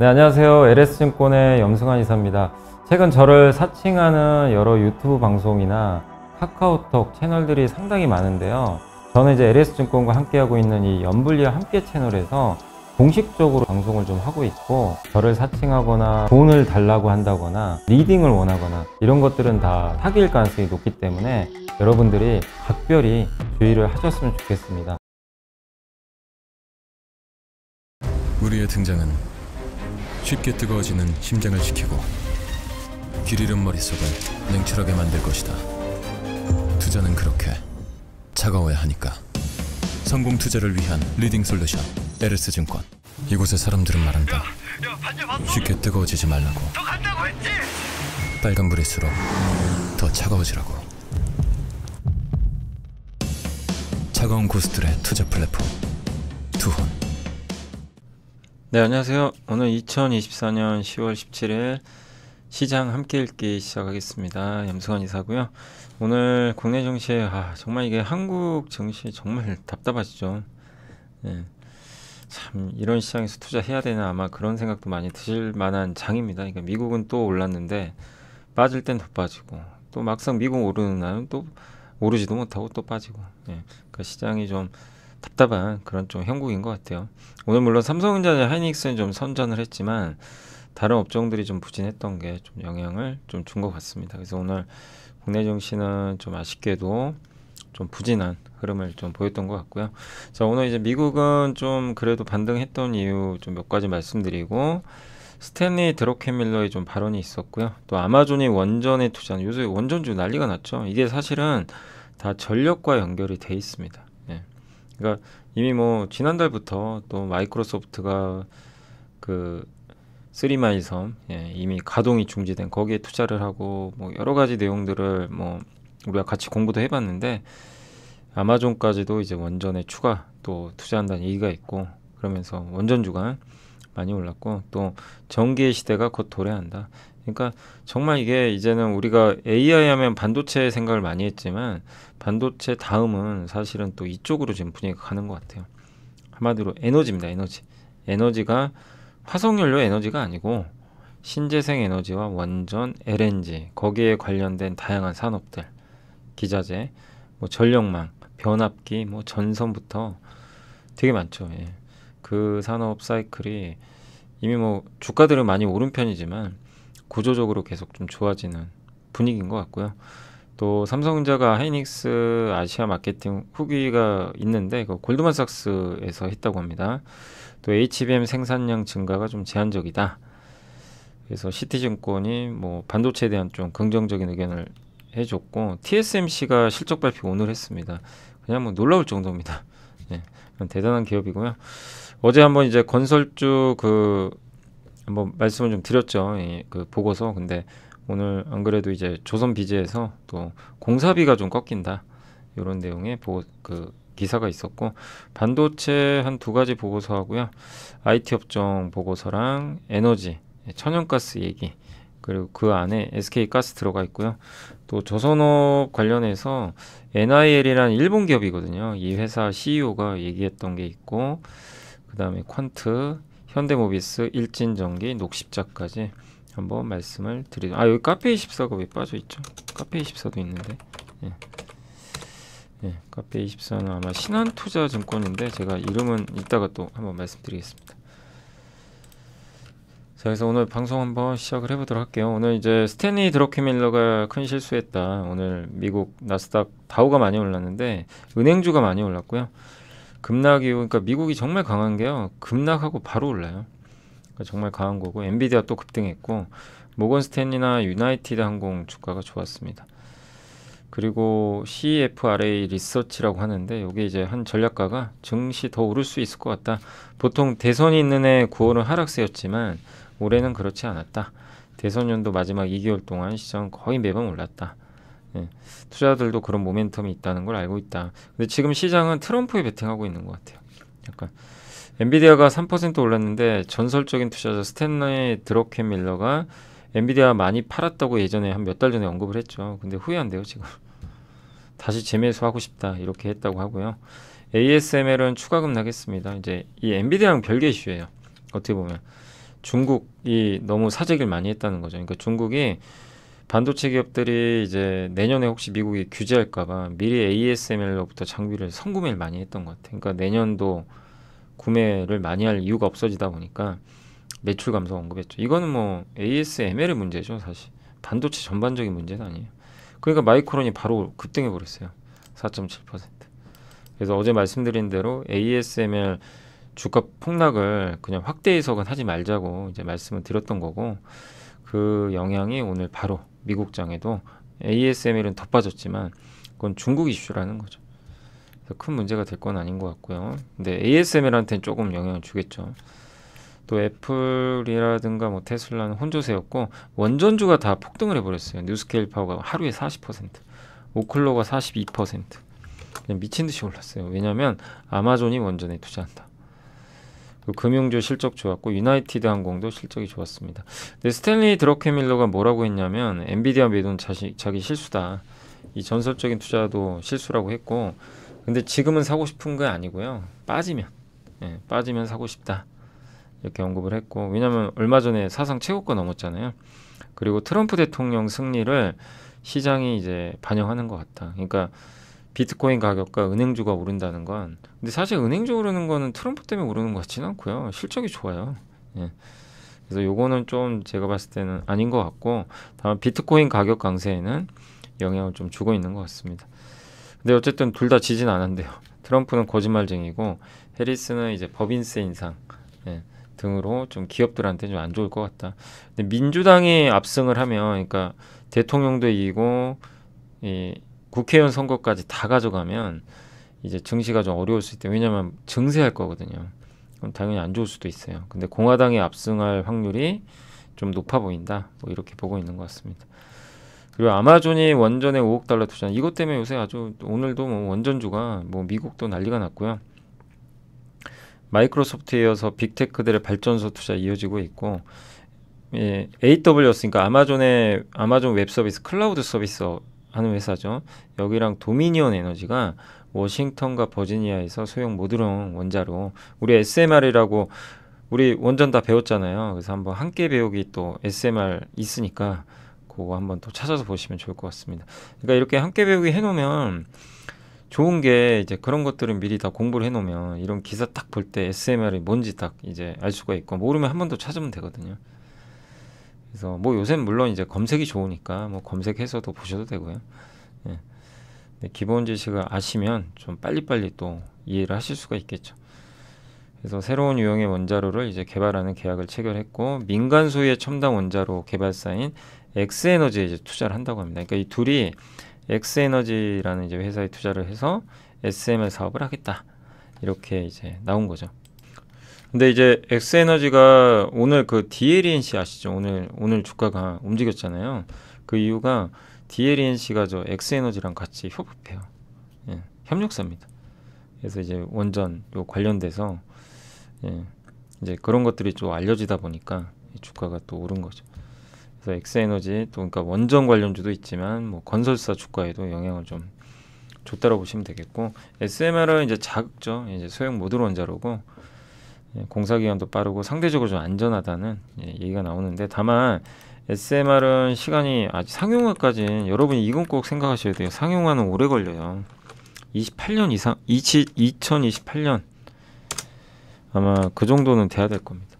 네, 안녕하세요. LS증권의 염승환 이사입니다. 최근 저를 사칭하는 여러 유튜브 방송이나 카카오톡 채널들이 상당히 많은데요. 저는 이제 LS증권과 함께하고 있는 이염불리와 함께 채널에서 공식적으로 방송을 좀 하고 있고 저를 사칭하거나 돈을 달라고 한다거나 리딩을 원하거나 이런 것들은 다 사기일 가능성이 높기 때문에 여러분들이 각별히 주의를 하셨으면 좋겠습니다. 우리의 등장은 쉽게 뜨거워지는 심장을 지키고길 잃은 머릿속을 냉철하게 만들 것이다. 투자는 그렇게 차가워야 하니까. 성공 투자를 위한 리딩 솔루션 에르스 증권. 이곳의 사람들은 말한다. 야, 야, 쉽게 뜨거워지지 말라고. 빨간 불일수록 더 차가워지라고. 차가운 고수들의 투자 플랫폼 투혼. 네, 안녕하세요. 오늘 2024년 10월 17일 시장 함께 읽기 시작하겠습니다. 염승환 이사고요. 오늘 국내 정시에 아, 정말 이게 한국 정시 정말 답답하시죠. 네. 참 이런 시장에서 투자해야 되나 아마 그런 생각도 많이 드실 만한 장입니다. 그러니까 미국은 또 올랐는데 빠질 땐 더 빠지고 또 막상 미국 오르는 날은 또 오르지도 못하고 또 빠지고 네. 그러니까 시장이 좀 답답한 그런 좀 형국인 것 같아요. 오늘 물론 삼성전자 하이닉스는 좀 선전을 했지만 다른 업종들이 좀 부진했던 게 좀 영향을 좀 준 것 같습니다. 그래서 오늘 국내 증시는 좀 아쉽게도 좀 부진한 흐름을 좀 보였던 것 같고요. 자 오늘 이제 미국은 좀 그래도 반등했던 이유 좀 몇 가지 말씀드리고 스탠리 드로케밀러의 좀 발언이 있었고요. 또 아마존이 원전에 투자한 요새 원전주 난리가 났죠. 이게 사실은 다 전력과 연결이 돼 있습니다. 그러니까 이미 뭐 지난달부터 또 마이크로소프트가 그쓰리마이섬 예, 이미 가동이 중지된 거기에 투자를 하고 뭐 여러 가지 내용들을 뭐 우리가 같이 공부도 해봤는데 아마존까지도 이제 원전에 추가 또 투자한다는 얘기가 있고 그러면서 원전 주가 많이 올랐고 또 전기의 시대가 곧 도래한다 그러니까 정말 이게 이제는 우리가 AI 하면 반도체 생각을 많이 했지만 반도체 다음은 사실은 또 이쪽으로 지금 분위기가 가는 것 같아요. 한마디로 에너지입니다. 에너지. 에너지가 화석연료 에너지가 아니고 신재생 에너지와 원전, LNG 거기에 관련된 다양한 산업들, 기자재, 뭐 전력망, 변압기, 뭐 전선부터 되게 많죠. 예. 그 산업 사이클이 이미 뭐 주가들은 많이 오른 편이지만 구조적으로 계속 좀 좋아지는 분위기인 것 같고요. 또 삼성전자가 하이닉스 아시아 마케팅 후기가 있는데 그 골드만삭스에서 했다고 합니다. 또 HBM 생산량 증가가 좀 제한적이다. 그래서 시티증권이 뭐 반도체에 대한 좀 긍정적인 의견을 해줬고 TSMC가 실적 발표 오늘 했습니다. 그냥 뭐 놀라울 정도입니다. 네, 대단한 기업이고요. 어제 한번 이제 건설주 그뭐 말씀을 좀 드렸죠. 예, 그 보고서. 근데 오늘 안 그래도 이제 조선 비제에서또 공사비가 좀 꺾인다. 이런 내용의 보고 그 기사가 있었고 반도체 한 두 가지 보고서 하고요. IT 업종 보고서랑 에너지, 천연가스 얘기. 그리고 그 안에 SK 가스 들어가 있고요. 또 조선업 관련해서 NIL이라는 일본 기업이거든요. 이 회사 CEO가 얘기했던 게 있고 그다음에 퀀트 현대모비스, 일진전기, 녹십자까지 한번 말씀을 드리죠. 아 여기 카페24가 왜 빠져있죠? 카페24도 있는데 예. 예, 카페24는 아마 신한투자증권인데 제가 이름은 이따가 또 한번 말씀드리겠습니다. 자 그래서 오늘 방송 한번 시작을 해보도록 할게요. 오늘 이제 스탠리 드러키밀러가 큰 실수했다. 오늘 미국 나스닥 다우가 많이 올랐는데 은행주가 많이 올랐고요. 급락이 그러니까 미국이 정말 강한 게요. 급락하고 바로 올라요. 그러니까 정말 강한 거고 엔비디아 또 급등했고 모건 스탠리나 유나이티드 항공 주가가 좋았습니다. 그리고 CFRA 리서치라고 하는데 이게 이제 한 전략가가 증시 더 오를 수 있을 것 같다. 보통 대선이 있는 해 9월은 하락세였지만 올해는 그렇지 않았다. 대선 연도 마지막 2개월 동안 시장 거의 매번 올랐다. 예, 투자들도 그런 모멘텀이 있다는 걸 알고 있다. 근데 지금 시장은 트럼프에 베팅하고 있는 것 같아요. 약간 엔비디아가 3% 올랐는데 전설적인 투자자 스탠리 드러켄 밀러가 엔비디아 많이 팔았다고 예전에 한 몇 달 전에 언급을 했죠. 근데 후회한대요 지금. 다시 재매수하고 싶다 이렇게 했다고 하고요. ASML은 추가금 나겠습니다. 이제 이 엔비디아랑 별개 이슈예요. 어떻게 보면 중국이 너무 사재기를 많이 했다는 거죠. 그러니까 중국이 반도체 기업들이 이제 내년에 혹시 미국이 규제할까봐 미리 ASML로부터 장비를 선구매를 많이 했던 것 같아요. 그러니까 내년도 구매를 많이 할 이유가 없어지다 보니까 매출 감소 언급했죠. 이거는 뭐 ASML의 문제죠, 사실. 반도체 전반적인 문제는 아니에요. 그러니까 마이크론이 바로 급등해 버렸어요. 4.7%. 그래서 어제 말씀드린 대로 ASML 주가 폭락을 그냥 확대 해석은 하지 말자고 이제 말씀을 드렸던 거고 그 영향이 오늘 바로 미국장에도 ASML은 더 빠졌지만 그건 중국 이슈라는 거죠. 큰 문제가 될 건 아닌 것 같고요. 근데 ASML한테는 조금 영향을 주겠죠. 또 애플이라든가 뭐 테슬라는 혼조세였고 원전주가 다 폭등을 해버렸어요. 뉴스케일 파워가 하루에 40%, 오클로가 42%. 그냥 미친 듯이 올랐어요. 왜냐하면 아마존이 원전에 투자한다. 그 금융주 실적 좋았고 유나이티드 항공도 실적이 좋았습니다. 근데 스탠리 드러케밀러가 뭐라고 했냐면 엔비디아 매도는 자시, 자기 실수다. 이 전설적인 투자도 실수라고 했고 근데 지금은 사고 싶은 게 아니고요. 빠지면 예, 빠지면 사고 싶다. 이렇게 언급을 했고 왜냐하면 얼마 전에 사상 최고가 넘었잖아요. 그리고 트럼프 대통령 승리를 시장이 이제 반영하는 것 같다. 그러니까 비트코인 가격과 은행주가 오른다는 건 근데 사실 은행주 오르는 거는 트럼프 때문에 오르는 것 같지는 않고요. 실적이 좋아요. 예. 그래서 요거는 좀 제가 봤을 때는 아닌 것 같고 다만 비트코인 가격 강세에는 영향을 좀 주고 있는 것 같습니다. 근데 어쨌든 둘 다 지진 않았는데요. 트럼프는 거짓말쟁이고 해리스는 이제 법인세 인상 예, 등으로 좀 기업들한테 좀 안 좋을 것 같다. 근데 민주당이 압승을 하면 그러니까 대통령도 이기고 이 국회의원 선거까지 다 가져가면 이제 증시가 좀 어려울 수 있다. 왜냐면 증세할 거거든요. 그럼 당연히 안 좋을 수도 있어요. 근데 공화당이 압승할 확률이 좀 높아 보인다. 뭐 이렇게 보고 있는 것 같습니다. 그리고 아마존이 원전에 5억 달러 투자. 이것 때문에 요새 아주 오늘도 뭐 원전주가 뭐 미국도 난리가 났고요. 마이크로소프트에 이어서 빅테크들의 발전소 투자 이어지고 있고 예, AWS 그러니까 아마존의 아마존 웹 서비스 클라우드 서비스 하는 회사죠. 여기랑 도미니언 에너지가 워싱턴과 버지니아에서 소형 모듈형 원자로 우리 SMR이라고 우리 원전 다 배웠잖아요. 그래서 한번 함께 배우기 또 SMR 있으니까 그거 한번 또 찾아서 보시면 좋을 것 같습니다. 그러니까 이렇게 함께 배우기 해놓으면 좋은 게 이제 그런 것들은 미리 다 공부를 해놓으면 이런 기사 딱 볼 때 SMR이 뭔지 딱 이제 알 수가 있고 모르면 한번 더 찾으면 되거든요. 그래서 뭐 요새는 물론 이제 검색이 좋으니까 뭐 검색해서도 보셔도 되고요. 예. 기본 지식을 아시면 좀 빨리빨리 또 이해를 하실 수가 있겠죠. 그래서 새로운 유형의 원자로를 이제 개발하는 계약을 체결했고 민간 소유의 첨단 원자로 개발사인 엑스에너지에 이제 투자를 한다고 합니다. 그러니까 이 둘이 엑스에너지라는 이제 회사에 투자를 해서 SML 사업을 하겠다 이렇게 이제 나온 거죠. 근데 이제 엑스에너지가 오늘 그 DLNC e 아시죠? 오늘 오늘 주가가 움직였잖아요. 그 이유가 DLNC가 e 저 엑스에너지랑 같이 협업해요. 예, 협력사입니다. 그래서 이제 원전 요 관련돼서 예, 이제 그런 것들이 좀 알려지다 보니까 주가가 또 오른 거죠. 그래서 엑스에너지 또 그러니까 원전 관련주도 있지만 뭐 건설사 주가에도 영향을 좀 줬다라고 보시면 되겠고 SMR은 이제 자극죠. 이제 소형 모듈 원자로고 예, 공사 기간도 빠르고 상대적으로 좀 안전하다는 예, 얘기가 나오는데 다만 SMR은 시간이 아직 상용화까지는 여러분이 이건 꼭 생각하셔야 돼요. 상용화는 오래 걸려요. 28년 이상 20, 2028년 아마 그 정도는 돼야 될 겁니다.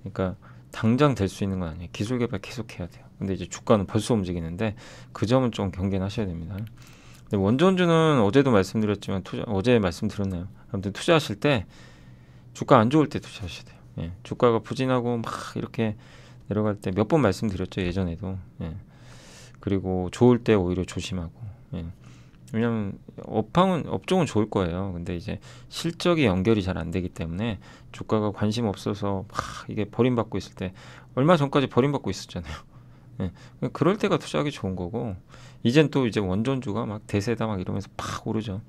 그러니까 당장 될 수 있는 건 아니에요. 기술 개발 계속 해야 돼요. 근데 이제 주가는 벌써 움직이는데 그 점은 좀 경계하셔야 됩니다. 근데 원전주는 어제도 말씀드렸지만 투자 어제 말씀드렸나요? 아무튼 투자하실 때 주가 안 좋을 때 투자하셔야 돼요. 예. 주가가 부진하고 막 이렇게 내려갈 때 몇 번 말씀드렸죠 예전에도. 예. 그리고 좋을 때 오히려 조심하고. 예. 왜냐면 업황은 업종은 좋을 거예요. 근데 이제 실적이 연결이 잘 안 되기 때문에 주가가 관심 없어서 막 이게 버림받고 있을 때 얼마 전까지 버림받고 있었잖아요. 예. 그럴 때가 투자하기 좋은 거고 이젠 또 이제 원전주가 막 대세다 막 이러면서 팍 오르죠.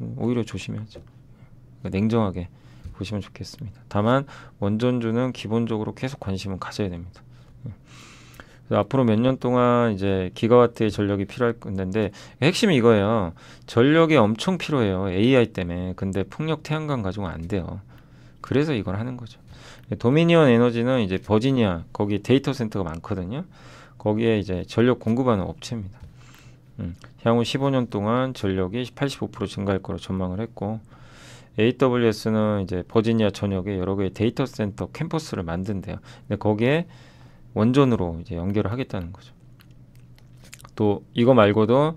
음, 오히려 조심해야죠. 그러니까 냉정하게 보시면 좋겠습니다. 다만 원전주는 기본적으로 계속 관심은 가져야 됩니다. 예. 앞으로 몇 년 동안 이제 기가와트의 전력이 필요할 건데 핵심이 이거예요. 전력이 엄청 필요해요. AI 때문에. 근데 풍력 태양광 가지고 안 돼요. 그래서 이걸 하는 거죠. 예, 도미니언 에너지는 이제 버지니아 거기 데이터 센터가 많거든요. 거기에 이제 전력 공급하는 업체입니다. 음, 향후 15년 동안 전력이 85% 증가할 거로 전망을 했고 AWS는 이제 버지니아 전역에 여러 개의 데이터 센터 캠퍼스를 만든대요. 근데 거기에 원전으로 이제 연결을 하겠다는 거죠. 또 이거 말고도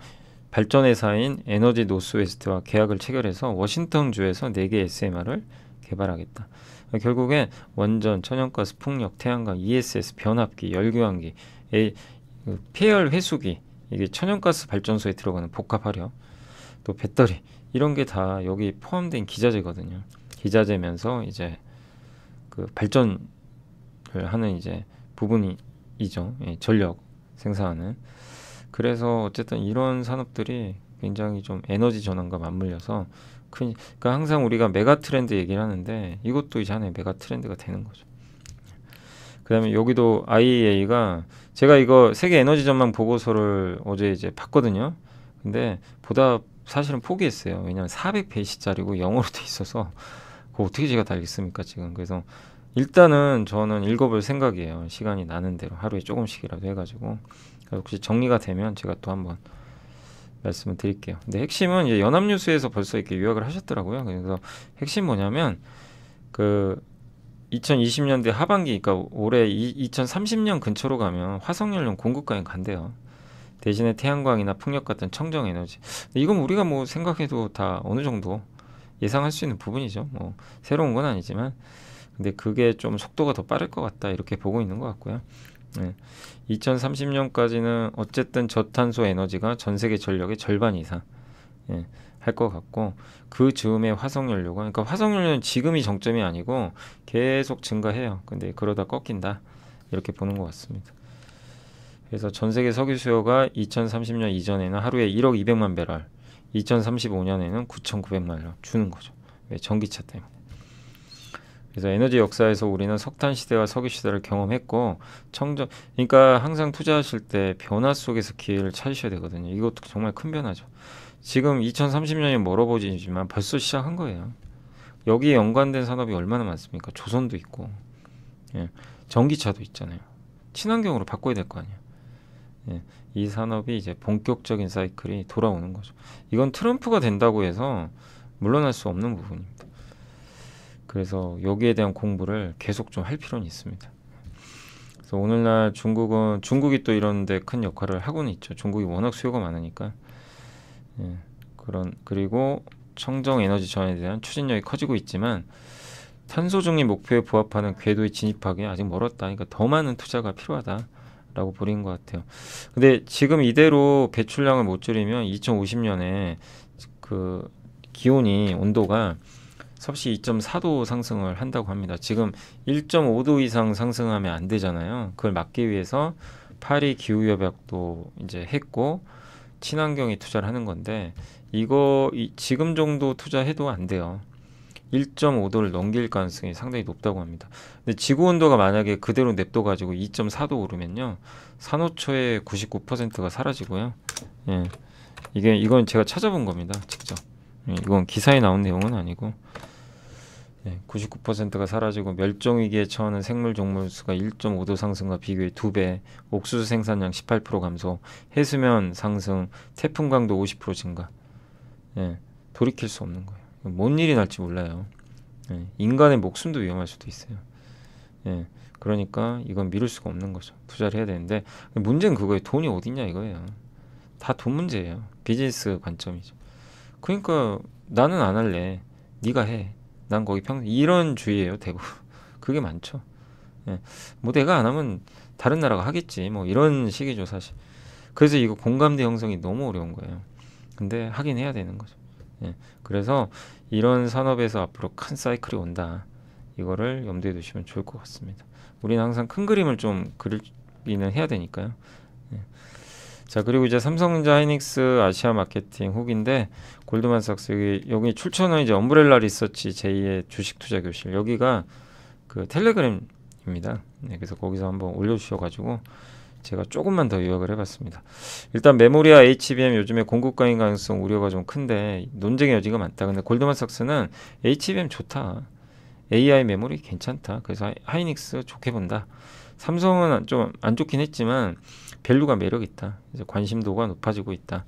발전 회사인 에너지 노스웨스트와 계약을 체결해서 워싱턴 주에서 4개 SMR을 개발하겠다. 결국엔 원전, 천연가스, 풍력, 태양광, ESS, 변압기, 열교환기, 그, 폐열 회수기, 이게 천연가스 발전소에 들어가는 복합화력, 또 배터리, 이런 게 다 여기 포함된 기자재거든요. 기자재면서 이제 그 발전을 하는 이제 부분이죠. 예, 전력 생산하는. 그래서 어쨌든 이런 산업들이 굉장히 좀 에너지 전환과 맞물려서 큰, 그러니까 항상 우리가 메가 트렌드 얘기를 하는데 이것도 이제 하나의 메가 트렌드가 되는 거죠. 그 다음에 여기도 IEA가 제가 이거 세계 에너지전망 보고서를 어제 이제 봤거든요. 근데 보다 사실은 포기했어요. 왜냐면 하 400페이지짜리고 영어로 돼 있어서 그거 어떻게 제가 다 읽습니까 지금. 그래서 일단은 저는 읽어볼 생각이에요. 시간이 나는 대로 하루에 조금씩이라도 해가지고 혹시 정리가 되면 제가 또 한번 말씀을 드릴게요. 근데 핵심은 이제 연합뉴스에서 벌써 이렇게 요약을 하셨더라고요. 그래서 핵심 뭐냐면 그 2020년대 하반기, 그러니까 올해 이, 2030년 근처로 가면 화석연료 공급가에 간대요. 대신에 태양광이나 풍력 같은 청정 에너지. 이건 우리가 뭐 생각해도 다 어느 정도 예상할 수 있는 부분이죠. 뭐 새로운 건 아니지만 근데 그게 좀 속도가 더 빠를 것 같다 이렇게 보고 있는 것 같고요. 네. 2030년까지는 어쨌든 저탄소 에너지가 전 세계 전력의 절반 이상 예, 할것 같고 그 즈음에 화석연료가 그러니까 화석연료는 지금이 정점이 아니고 계속 증가해요. 근데 그러다 꺾인다 이렇게 보는 것 같습니다. 그래서 전 세계 석유 수요가 2030년 이전에는 하루에 1억 200만 배럴, 2035년에는 9,900만 배럴 주는 거죠. 왜 네, 전기차 때문에. 그래서 에너지 역사에서 우리는 석탄 시대와 석유 시대를 경험했고 청정 그러니까 항상 투자하실 때 변화 속에서 기회를 찾으셔야 되거든요. 이것도 정말 큰 변화죠. 지금 2030년이 멀어보지만 벌써 시작한 거예요. 여기에 연관된 산업이 얼마나 많습니까? 조선도 있고 예. 전기차도 있잖아요. 친환경으로 바꿔야 될 거 아니에요. 예, 이 산업이 이제 본격적인 사이클이 돌아오는 거죠. 이건 트럼프가 된다고 해서 물러날 수 없는 부분입니다. 그래서 여기에 대한 공부를 계속 좀 할 필요는 있습니다. 그래서 오늘날 중국은 중국이 또 이런데 큰 역할을 하고는 있죠. 중국이 워낙 수요가 많으니까 예, 그런 그리고 청정 에너지 전환에 대한 추진력이 커지고 있지만 탄소 중립 목표에 부합하는 궤도에 진입하기 아직 멀었다. 그러니까 더 많은 투자가 필요하다. 라고 보는것 같아요. 근데 지금 이대로 배출량을 못 줄이면 2050년에 그 기온이 온도가 섭씨 2.4도 상승을 한다고 합니다. 지금 1.5도 이상 상승하면 안 되잖아요. 그걸 막기 위해서 파리 기후 협약도 이제 했고 친환경에 투자를 하는 건데 이거 이, 지금 정도 투자해도 안 돼요. 1.5도를 넘길 가능성이 상당히 높다고 합니다. 근데 지구 온도가 만약에 그대로 냅둬 가지고 2.4도 오르면요. 산호초의 99%가 사라지고요. 예. 이게 이건 제가 찾아본 겁니다. 직접. 예, 이건 기사에 나온 내용은 아니고 예, 99%가 사라지고 멸종위기에 처하는 생물 종물 수가 1.5도 상승과 비교해 두배 옥수수 생산량 18% 감소, 해수면 상승, 태풍 강도 50% 증가. 예, 돌이킬 수 없는 거예요. 뭔 일이 날지 몰라요. 예, 인간의 목숨도 위험할 수도 있어요. 예, 그러니까 이건 미룰 수가 없는 거죠. 투자를 해야 되는데 문제는 그거예요. 돈이 어딨냐 이거예요. 다 돈 문제예요. 비즈니스 관점이죠. 그러니까 나는 안 할래. 네가 해. 난 거기 평 이런 주의예요. 대구 그게 많죠. 예, 뭐 내가 안 하면 다른 나라가 하겠지. 뭐 이런 식이죠 사실. 그래서 이거 공감대 형성이 너무 어려운 거예요. 근데 하긴 해야 되는 거죠. 예. 그래서 이런 산업에서 앞으로 큰 사이클이 온다. 이거를 염두에 두시면 좋을 것 같습니다. 우리는 항상 큰 그림을 좀 그리는 해야 되니까요. 예. 자 그리고 이제 삼성전자 하이닉스 아시아 마케팅 후기인데 골드만삭스 여기, 여기 출처는 이제 엄브렐라 리서치 제2의 주식 투자 교실 여기가 그 텔레그램입니다. 네, 그래서 거기서 한번 올려주셔가지고 제가 조금만 더 요약을 해봤습니다. 일단 메모리와 HBM 요즘에 공급과잉 가능성 우려가 좀 큰데 논쟁의 여지가 많다. 근데 골드만삭스는 HBM 좋다. AI 메모리 괜찮다. 그래서 하이닉스 좋게 본다. 삼성은 좀 안 좋긴 했지만 밸류가 매력 있다. 이제 관심도가 높아지고 있다.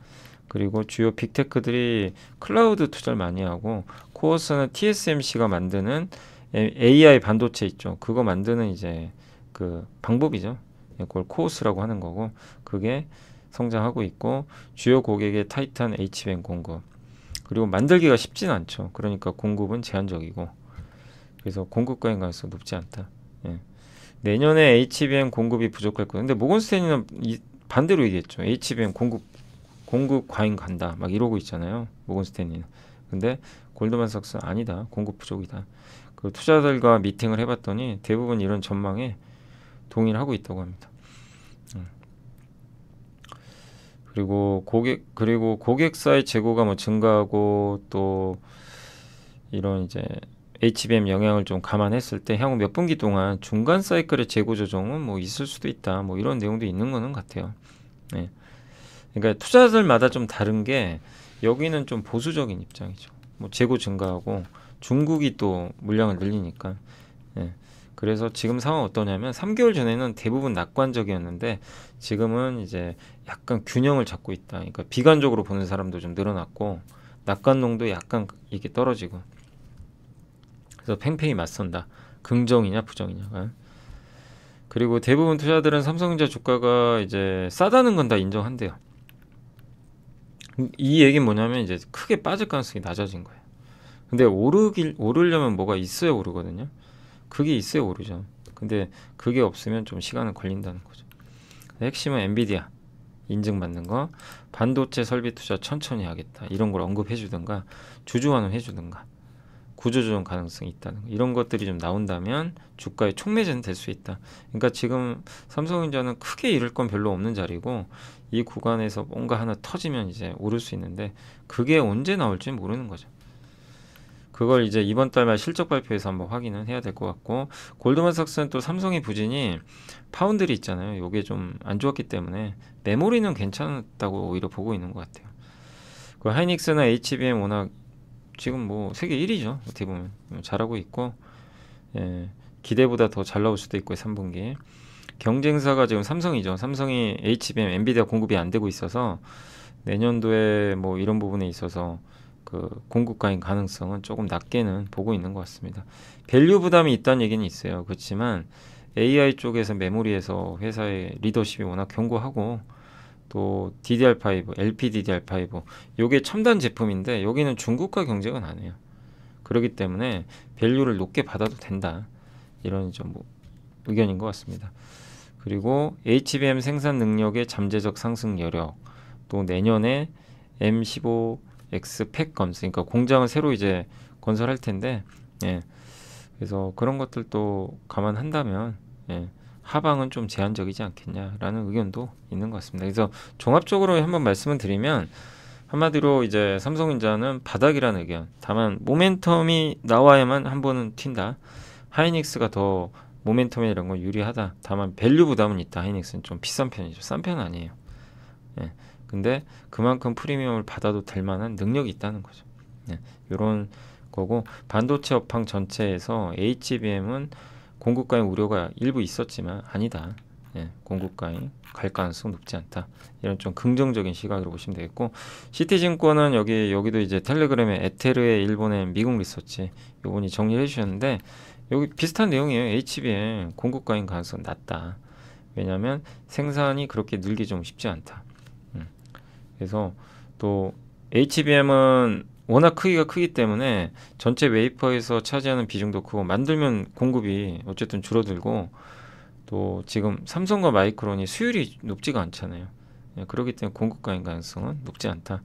그리고 주요 빅테크들이 클라우드 투자를 많이 하고 코어스는 TSMC가 만드는 AI 반도체 있죠. 그거 만드는 이제 그 방법이죠. 예, 그걸 코어스라고 하는 거고 그게 성장하고 있고 주요 고객의 타이탄 h b 뱅 공급 그리고 만들기가 쉽진 않죠. 그러니까 공급은 제한적이고 그래서 공급과 잉가간성 높지 않다. 예. 내년에 HBM 공급이 부족할 거예요. 근데 모건스탠이는 반대로 얘기했죠. HBM 공급 공급 과잉 간다. 막 이러고 있잖아요. 모건스탠이는 근데 골드만삭스 아니다. 공급 부족이다. 그 투자들과 미팅을 해봤더니 대부분 이런 전망에 동의를 하고 있다고 합니다. 음. 그리고 고객 그리고 고객사의 재고가 뭐 증가하고 또 이런 이제 HBM 영향을 좀 감안했을 때 향후 몇 분기 동안 중간 사이클의 재고 조정은 뭐 있을 수도 있다. 뭐 이런 내용도 있는 거는 같아요. 네. 그러니까 투자들마다 좀 다른 게 여기는 좀 보수적인 입장이죠. 뭐 재고 증가하고 중국이 또 물량을 늘리니까. 네. 그래서 지금 상황 어떠냐면 3개월 전에는 대부분 낙관적이었는데 지금은 이제 약간 균형을 잡고 있다. 그러니까 비관적으로 보는 사람도 좀 늘어났고 낙관농도 약간 이게 렇 떨어지고 그래서 팽팽히 맞선다. 긍정이냐 부정이냐 그리고 대부분 투자들은 삼성전자 주가가 이제 싸다는 건 다 인정한대요. 이 얘기는 뭐냐면 이제 크게 빠질 가능성이 낮아진 거예요. 근데 오르길 오르려면 뭐가 있어야 오르거든요. 그게 있어야 오르죠. 근데 그게 없으면 좀 시간은 걸린다는 거죠. 핵심은 엔비디아 인증받는 거, 반도체 설비 투자 천천히 하겠다 이런 걸 언급해 주든가 주주환원 해 주든가 구조조정 가능성이 있다는 거. 이런 것들이 좀 나온다면 주가의 촉매제는 될 수 있다. 그러니까 지금 삼성전자는 크게 잃을 건 별로 없는 자리고 이 구간에서 뭔가 하나 터지면 이제 오를 수 있는데 그게 언제 나올지 모르는 거죠. 그걸 이제 이번 달 말 실적 발표에서 한번 확인을 해야 될 것 같고 골드만삭스는 또 삼성의 부진이 파운드리 있잖아요. 요게 좀 안 좋았기 때문에 메모리는 괜찮았다고 오히려 보고 있는 것 같아요. 그 하이닉스나 HBM 워낙 지금 뭐 세계 1위죠. 어떻게 보면 뭐 잘하고 있고 예, 기대보다 더 잘 나올 수도 있고요. 3분기 경쟁사가 지금 삼성이죠. 삼성이 HBM, 엔비디아 공급이 안 되고 있어서 내년도에 뭐 이런 부분에 있어서 그 공급가인 가능성은 조금 낮게는 보고 있는 것 같습니다. 밸류 부담이 있다는 얘기는 있어요. 그렇지만 AI 쪽에서 메모리에서 회사의 리더십이 워낙 견고하고 또 DDR5, LPDDR5 요게 첨단 제품인데 여기는 중국과 경쟁은 안 해요. 그렇기 때문에 밸류를 높게 받아도 된다. 이런 좀뭐 의견인 것 같습니다. 그리고 HBM 생산 능력의 잠재적 상승 여력 또 내년에 M15 엑스팩 검스 그러니까 공장을 새로 이제 건설할 텐데 예. 그래서 그런 것들도 감안한다면 예. 하방은 좀 제한적이지 않겠냐라는 의견도 있는 것 같습니다. 그래서 종합적으로 한번 말씀을 드리면 한마디로 이제 삼성전자는 바닥이라는 의견. 다만 모멘텀이 나와야만 한 번은 튄다. 하이닉스가 더 모멘텀이 이런 건 유리하다. 다만 밸류 부담은 있다. 하이닉스는 좀 비싼 편이죠. 싼 편은 아니에요. 예. 근데 그만큼 프리미엄을 받아도 될 만한 능력이 있다는 거죠. 네, 이런 거고 반도체 업황 전체에서 HBM은 공급가인 우려가 일부 있었지만 아니다. 네, 공급가인 갈 가능성 높지 않다. 이런 좀 긍정적인 시각으로 보시면 되겠고 시티증권은 여기 여기도 이제 텔레그램에 에테르의 일본의 미국 리서치 요분이 정리해 주셨는데 여기 비슷한 내용이에요. HBM 공급가인 가능성 낮다. 왜냐하면 생산이 그렇게 늘기 좀 쉽지 않다. 그래서 또 HBM은 워낙 크기가 크기 때문에 전체 웨이퍼에서 차지하는 비중도 크고 만들면 공급이 어쨌든 줄어들고 또 지금 삼성과 마이크론이 수율이 높지가 않잖아요. 예, 그렇기 때문에 공급가인 가능성은 높지 않다.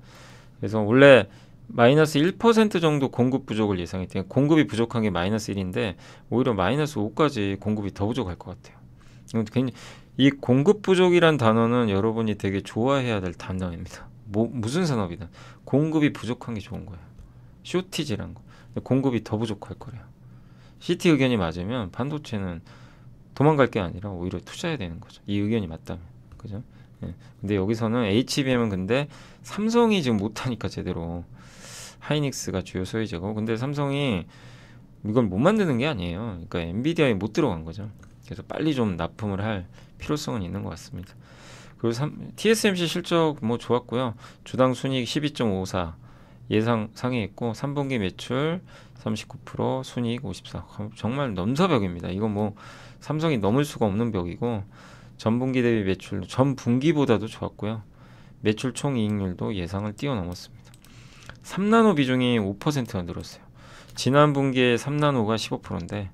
그래서 원래 마이너스 1% 정도 공급 부족을 예상했대요. 공급이 부족한 게 마이너스 1인데 오히려 마이너스 5까지 공급이 더 부족할 것 같아요. 이건 굉장히 이 공급 부족이란 단어는 여러분이 되게 좋아해야 될 단어입니다. 뭐, 무슨 산업이든 공급이 부족한 게 좋은 거예요. 쇼티지란 거. 공급이 더 부족할 거래요. CT 의견이 맞으면 반도체는 도망갈 게 아니라 오히려 투자해야 되는 거죠. 이 의견이 맞다면. 그죠? 예. 근데 여기서는 HBM은 근데 삼성이 지금 못하니까 제대로 하이닉스가 주요 소유자고 근데 삼성이 이걸 못 만드는 게 아니에요. 그러니까 엔비디아에 못 들어간 거죠. 그래서 빨리 좀 납품을 할 필요성은 있는 것 같습니다. 그 TSMC 실적 뭐 좋았고요. 주당 순이익 12.54 예상 상회했고 3분기 매출 39% 순이익 54 정말 넘사벽입니다. 이건 뭐 삼성이 넘을 수가 없는 벽이고 전분기 대비 매출 전분기보다도 좋았고요. 매출 총이익률도 예상을 뛰어넘었습니다. 3나노 비중이 5%가 늘었어요. 지난 분기에 3나노가 15%인데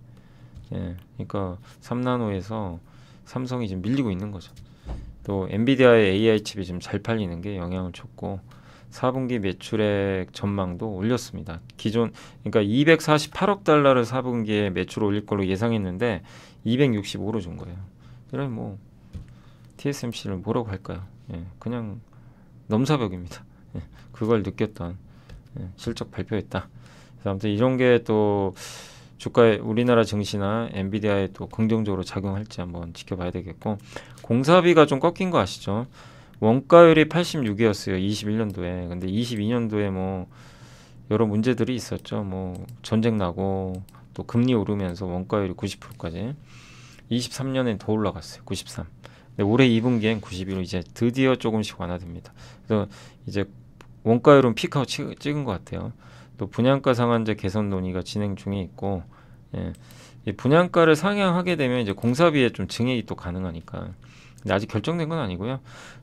예, 그러니까 3나노에서 삼성이 지금 밀리고 있는 거죠. 또 엔비디아의 AI 칩이 지금 잘 팔리는 게 영향을 줬고 4분기 매출액 전망도 올렸습니다. 기존 그러니까 248억 달러를 4분기에 매출 올릴 걸로 예상했는데 265로 준 거예요. 그럼 뭐 TSMC를 뭐라고 할까요? 예, 그냥 넘사벽입니다. 예, 그걸 느꼈던 예, 실적 발표했다. 아무튼 이런 게또 주가에 우리나라 증시나 엔비디아에 또 긍정적으로 작용할지 한번 지켜봐야 되겠고 공사비가 좀 꺾인 거 아시죠? 원가율이 86이었어요. 21년도에. 근데 22년도에 뭐 여러 문제들이 있었죠. 뭐 전쟁 나고 또 금리 오르면서 원가율이 90%까지 23년엔 더 올라갔어요. 93. 근데 올해 2분기엔 91로 이제 드디어 조금씩 완화됩니다. 그래서 이제 원가율은 피크아웃 찍은 것 같아요. 또 분양가 상한제 개선 논의가 진행 중에 있고 예, 분양가를 상향하게 되면 이제 공사비에 좀 증액이 또 가능하니까 근데 아직 결정된 건 아니고요.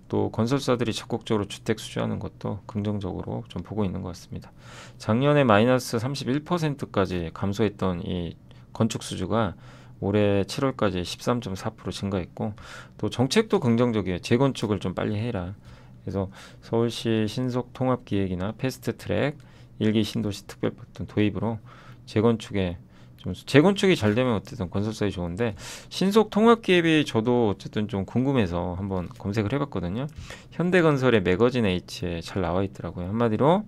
또 건설사들이 적극적으로 주택 수주하는 것도 긍정적으로 좀 보고 있는 것 같습니다. 작년에 마이너스 31%까지 감소했던 이 건축 수주가 올해 7월까지 13.4% 증가했고 또 정책도 긍정적이에요. 재건축을 좀 빨리 해라. 그래서 서울시 신속통합기획이나 패스트트랙 일기 신도시 특별법등 도입으로 재건축에 좀 재건축이 잘 되면 어쨌든 건설사이 좋은데 신속 통합 기업이 저도 어쨌든 좀 궁금해서 한번 검색을 해봤거든요. 현대건설의 매거진 H에 잘 나와 있더라고요. 한마디로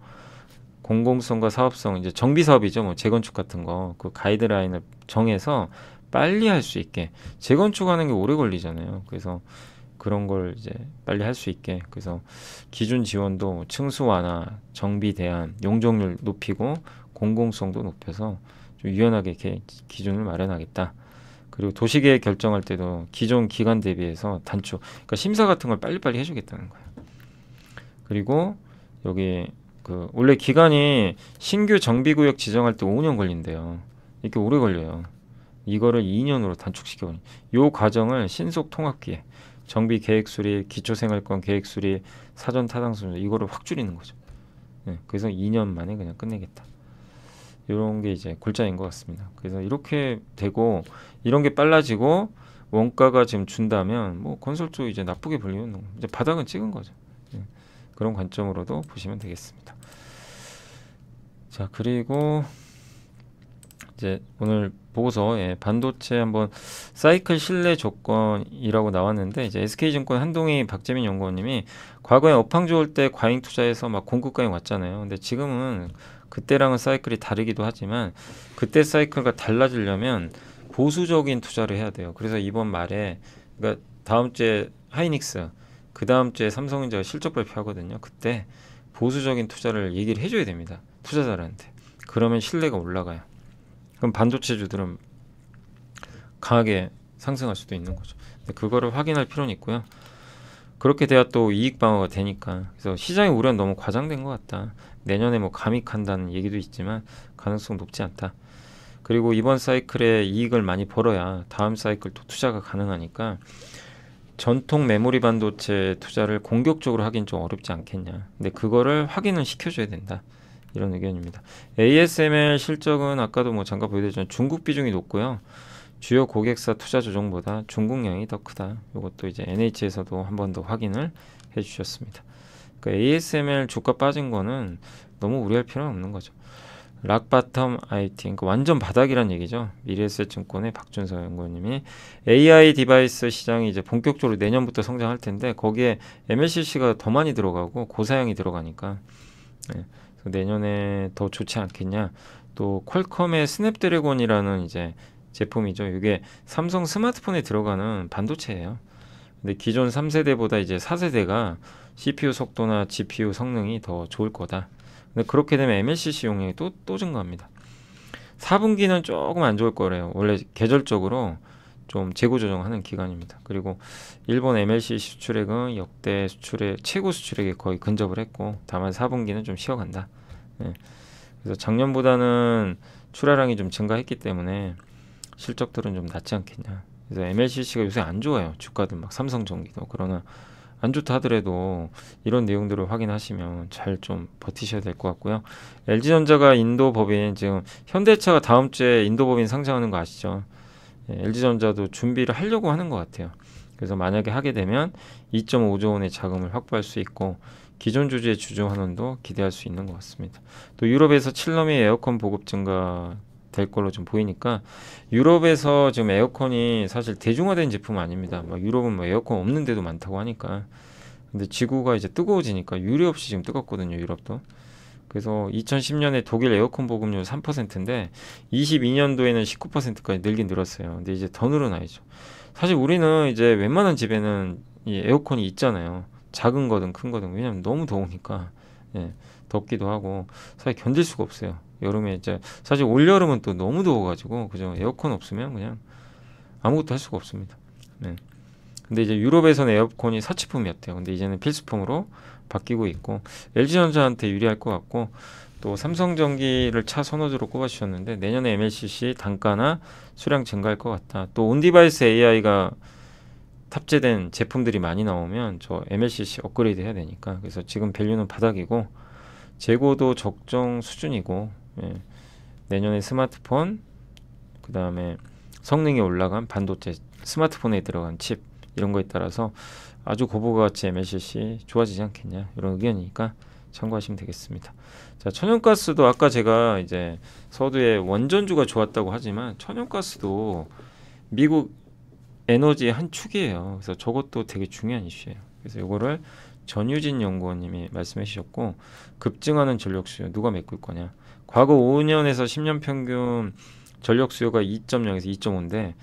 공공성과 사업성 이제 정비 사업이죠. 뭐 재건축 같은 거 그 가이드라인을 정해서 빨리 할 수 있게 재건축하는 게 오래 걸리잖아요. 그래서 그런 걸 이제 빨리 할 수 있게 그래서 기준 지원도 층수 완화, 정비 대안, 용적률 높이고 공공성도 높여서 좀 유연하게 개, 기준을 마련하겠다. 그리고 도시계획 결정할 때도 기존 기간 대비해서 단축, 그러니까 심사 같은 걸 빨리빨리 해주겠다는 거예요. 그리고 여기 그 원래 기간이 신규 정비구역 지정할 때 5년 걸린대요. 이렇게 오래 걸려요. 이거를 2년으로 단축시켜. 요 과정을 신속 통합기에 정비 계획 수리, 기초 생활권 계획 수리, 사전 타당 수리 이거를 확 줄이는 거죠. 네, 그래서 2년 만에 그냥 끝내겠다. 이런 게 이제 골자인 것 같습니다. 그래서 이렇게 되고 이런 게 빨라지고 원가가 지금 준다면 뭐 건설 쪽 이제 나쁘게 불리는 이제 바닥은 찍은 거죠. 네, 그런 관점으로도 보시면 되겠습니다. 자 그리고 이제 오늘 보고서 예, 반도체 한번 사이클 신뢰 조건이라고 나왔는데 이제 SK증권 한동희 박재민 연구원님이 과거에 업황 좋을 때 과잉 투자해서 막 공급가에 왔잖아요. 근데 지금은 그때랑은 사이클이 다르기도 하지만 그때 사이클과 달라지려면 보수적인 투자를 해야 돼요. 그래서 이번 말에 그러니까 다음 주에 하이닉스 그 다음 주에 삼성전자 실적 발표하거든요. 그때 보수적인 투자를 얘기를 해줘야 됩니다. 투자자들한테. 그러면 신뢰가 올라가요. 그럼 반도체주들은 강하게 상승할 수도 있는 거죠. 그거를 확인할 필요는 있고요. 그렇게 돼야 또 이익 방어가 되니까 그래서 시장의 우려는 너무 과장된 것 같다. 내년에 뭐 감익한다는 얘기도 있지만 가능성 높지 않다. 그리고 이번 사이클에 이익을 많이 벌어야 다음 사이클 또 투자가 가능하니까 전통 메모리 반도체 투자를 공격적으로 하긴 좀 어렵지 않겠냐. 근데 그거를 확인은 시켜줘야 된다. 이런 의견입니다. ASML 실적은 아까도 뭐 잠깐 보여드렸지만 중국 비중이 높고요. 주요 고객사 투자 조정보다 중국량이 더 크다. 이것도 이제 NH에서도 한 번 더 확인을 해주셨습니다. 그 그러니까 ASML 주가 빠진 거는 너무 우려할 필요는 없는 거죠. 락바텀 IT, 그러니까 완전 바닥이란 얘기죠. 미래에증권의 박준서 연구원님이 AI 디바이스 시장이 이제 본격적으로 내년부터 성장할 텐데 거기에 MLCC가 더 많이 들어가고 고사양이 들어가니까 네. 그 내년에 더 좋지 않겠냐. 또 퀄컴의 스냅드래곤이라는 이제 제품이죠. 이게 삼성 스마트폰에 들어가는 반도체예요. 근데 기존 3세대보다 이제 4세대가 CPU 속도나 GPU 성능이 더 좋을 거다. 근데 그렇게 되면 MLCC 용량이 또, 또 증가합니다. 4분기는 조금 안 좋을 거래요. 원래 계절적으로 좀 재고 조정하는 기간입니다. 그리고 일본 MLC 수출액은 역대 수출액 최고 수출액에 거의 근접을 했고 다만 4분기는 좀 쉬어간다. 네. 그래서 작년보다는 출하량이 좀 증가했기 때문에 실적들은 좀 낮지 않겠냐. 그래서 MLCC가 요새 안 좋아요. 주가들 막 삼성전기도 그러나 안 좋다 하더라도 이런 내용들을 확인하시면 잘 좀 버티셔야 될 것 같고요. LG전자가 인도 법인 지금 현대차가 다음 주에 인도 법인 상장하는 거 아시죠? LG전자도 예, 준비를 하려고 하는 것 같아요. 그래서 만약에 하게 되면 2.5조 원의 자금을 확보할 수 있고 기존 주주의 주주 환원도 기대할 수 있는 것 같습니다. 또 유럽에서 칠럼이 에어컨 보급 증가 될 걸로 좀 보이니까 유럽에서 지금 에어컨이 사실 대중화된 제품 아닙니다. 막 뭐 유럽은 뭐 에어컨 없는 데도 많다고 하니까 근데 지구가 이제 뜨거워지니까 유례 없이 지금 뜨겁거든요. 유럽도. 그래서 2010년에 독일 에어컨 보급률 3%인데 22년도에는 19%까지 늘긴 늘었어요. 근데 이제 더 늘어나야죠. 사실 우리는 이제 웬만한 집에는 이 에어컨이 있잖아요. 작은 거든 큰 거든 왜냐면 너무 더우니까 예, 덥기도 하고 사실 견딜 수가 없어요. 여름에 이제 사실 올 여름은 또 너무 더워가지고 그죠 에어컨 없으면 그냥 아무것도 할 수가 없습니다. 네. 근데 이제 유럽에서는 에어컨이 사치품이었대요. 근데 이제는 필수품으로 바뀌고 있고 LG전자한테 유리할 것 같고 또 삼성전기를 차 선호주로 꼽아주셨는데 내년에 MLCC 단가나 수량 증가할 것 같다. 또 온디바이스 AI가 탑재된 제품들이 많이 나오면 저 MLCC 업그레이드 해야 되니까 그래서 지금 밸류는 바닥이고 재고도 적정 수준이고 예. 내년에 스마트폰 그 다음에 성능이 올라간 반도체 스마트폰에 들어간 칩 이런 거에 따라서 아주 고부가 같이 MLCC 좋아지지 않겠냐 이런 의견이니까 참고하시면 되겠습니다. 자, 천연가스도 아까 제가 이제 서두에 원전주가 좋았다고 하지만 천연가스도 미국 에너지의 한 축이에요. 그래서 저것도 되게 중요한 이슈예요. 그래서 이거를 전유진 연구원님이 말씀해 주셨고 급증하는 전력 수요 누가 메꿀 거냐. 과거 5년에서 10년 평균 전력 수요가 2.0에서 2.5인데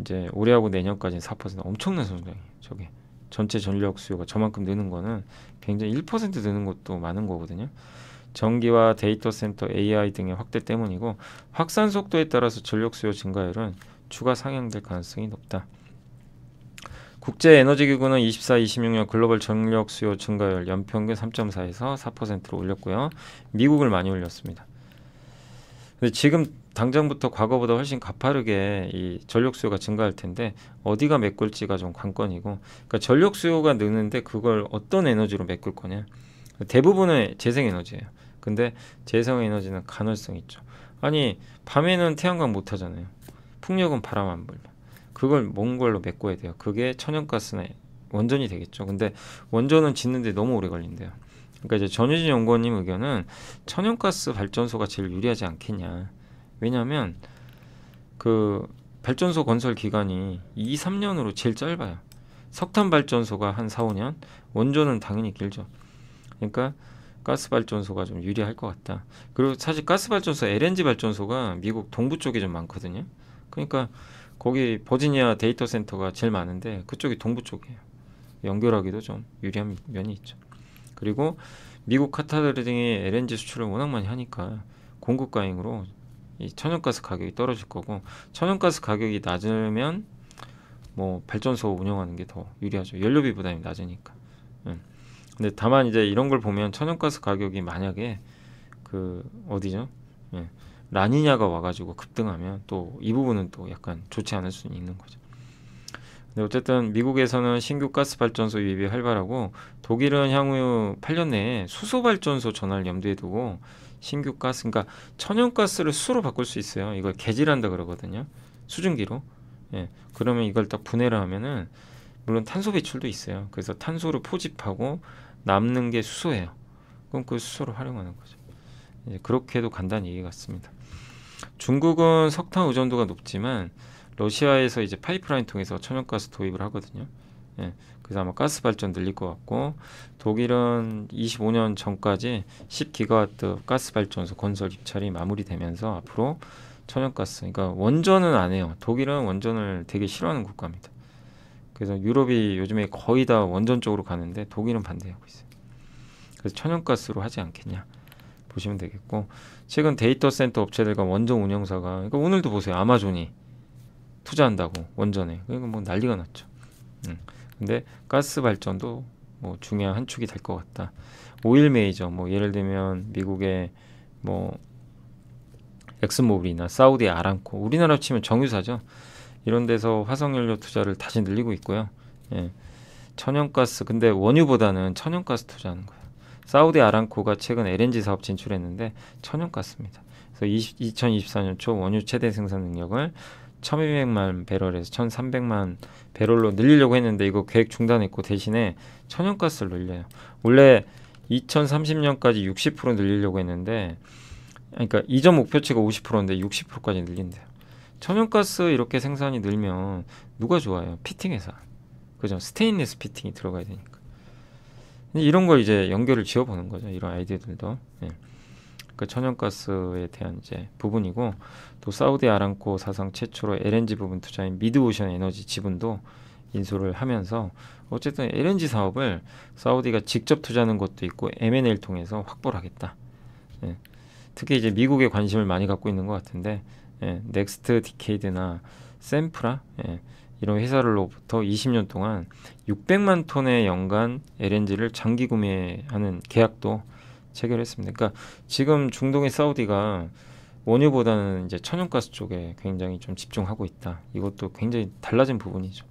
이제 올해하고 내년까지는 4% 엄청난 성장이에요. 저게 전체 전력 수요가 저만큼 느는 거는 굉장히 1% 느는 것도 많은 거거든요. 전기와 데이터 센터, AI 등의 확대 때문이고 확산 속도에 따라서 전력 수요 증가율은 추가 상향될 가능성이 높다. 국제에너지기구는 24, 26년 글로벌 전력 수요 증가율 연평균 3.4에서 4%로 올렸고요. 미국을 많이 올렸습니다. 근데 지금 당장부터 과거보다 훨씬 가파르게 이 전력 수요가 증가할 텐데 어디가 메꿀지가 좀 관건이고 그러니까 전력 수요가 느는데 그걸 어떤 에너지로 메꿀 거냐 대부분의 재생 에너지예요 근데 재생 에너지는 간헐성 있죠 아니 밤에는 태양광 못 하잖아요 풍력은 바람 안 불면 그걸 뭔 걸로 메꿔야 돼요 그게 천연가스나 원전이 되겠죠 근데 원전은 짓는데 너무 오래 걸린대요 그러니까 이제 전유진 연구원님 의견은 천연가스 발전소가 제일 유리하지 않겠냐 왜냐하면 그 발전소 건설 기간이 2, 3년으로 제일 짧아요. 석탄 발전소가 한 4, 5년, 원전은 당연히 길죠. 그러니까 가스 발전소가 좀 유리할 것 같다. 그리고 사실 가스 발전소, LNG 발전소가 미국 동부 쪽에 좀 많거든요. 그러니까 거기 버지니아 데이터 센터가 제일 많은데 그쪽이 동부 쪽이에요. 연결하기도 좀 유리한 면이 있죠. 그리고 미국 카타르 등이 LNG 수출을 워낙 많이 하니까 공급 과잉으로 이 천연가스 가격이 떨어질 거고 천연가스 가격이 낮으면 뭐 발전소 운영하는 게 더 유리하죠. 연료비 부담이 낮으니까. 응. 음. 근데 다만 이제 이런 걸 보면 천연가스 가격이 만약에 그 어디죠? 예. 라니냐가 와가지고 급등하면 또 이 부분은 또 약간 좋지 않을 수는 있는 거죠. 근데 어쨌든 미국에서는 신규 가스 발전소 유입이 활발하고 독일은 향후 8년 내에 수소 발전소 전환을 염두에 두고 신규 가스, 그러니까 천연 가스를 수로 바꿀 수 있어요. 이걸 개질한다 그러거든요. 수증기로. 예. 그러면 이걸 딱 분해를 하면은 물론 탄소 배출도 있어요. 그래서 탄소를 포집하고 남는 게 수소예요. 그럼 그 수소를 활용하는 거죠. 이제 그렇게 해도 간단한 얘기 같습니다. 중국은 석탄 의존도가 높지만 러시아에서 이제 파이프라인 통해서 천연가스 도입을 하거든요. 예, 그래서 아마 가스 발전 늘릴 것 같고 독일은 25년 전까지 10기가와트 가스 발전소 건설 입찰이 마무리되면서 앞으로 천연가스 그러니까 원전은 안 해요. 독일은 원전을 되게 싫어하는 국가입니다. 그래서 유럽이 요즘에 거의 다 원전 쪽으로 가는데 독일은 반대하고 있어요. 그래서 천연가스로 하지 않겠냐 보시면 되겠고 최근 데이터 센터 업체들과 원전 운영사가 그러니까 오늘도 보세요 아마존이 투자한다고 원전에 그러니까 뭐 난리가 났죠. 음. 근데 가스 발전도 뭐 중요한 한 축이 될 것 같다. 오일 메이저 뭐 예를 들면 미국의 뭐 엑스모빌이나 사우디 아람코 우리나라 치면 정유사죠. 이런 데서 화석연료 투자를 다시 늘리고 있고요. 예. 천연가스 근데 원유보다는 천연가스 투자하는 거예요. 사우디 아람코가 최근 LNG 사업 진출했는데 천연가스입니다. 그래서 20, 2024년 초 원유 최대 생산 능력을 1200만 배럴에서 1300만 배럴로 늘리려고 했는데 이거 계획 중단했고 대신에 천연가스를 늘려요. 원래 2030년까지 60% 늘리려고 했는데 그러니까 이전 목표치가 50%인데 60%까지 늘린대요. 천연가스 이렇게 생산이 늘면 누가 좋아요? 피팅 회사. 그죠? 스테인리스 피팅이 들어가야 되니까. 이런 걸 이제 연결을 지어보는 거죠. 이런 아이디어들도. 예. 그 천연가스에 대한 이제 부분이고 또 사우디 아람코 사상 최초로 LNG 부분 투자인 미드오션 에너지 지분도 인수를 하면서 어쨌든 LNG 사업을 사우디가 직접 투자하는 것도 있고 M&A를 통해서 확보를 하겠다. 예. 특히 이제 미국에 관심을 많이 갖고 있는 것 같은데 예. 넥스트 디케이드나 샘프라 예. 이런 회사를로부터 20년 동안 600만 톤의 연간 LNG를 장기 구매하는 계약도 체결했습니다. 그러니까 지금 중동의 사우디가 원유보다는 이제 천연가스 쪽에 굉장히 좀 집중하고 있다. 이것도 굉장히 달라진 부분이죠.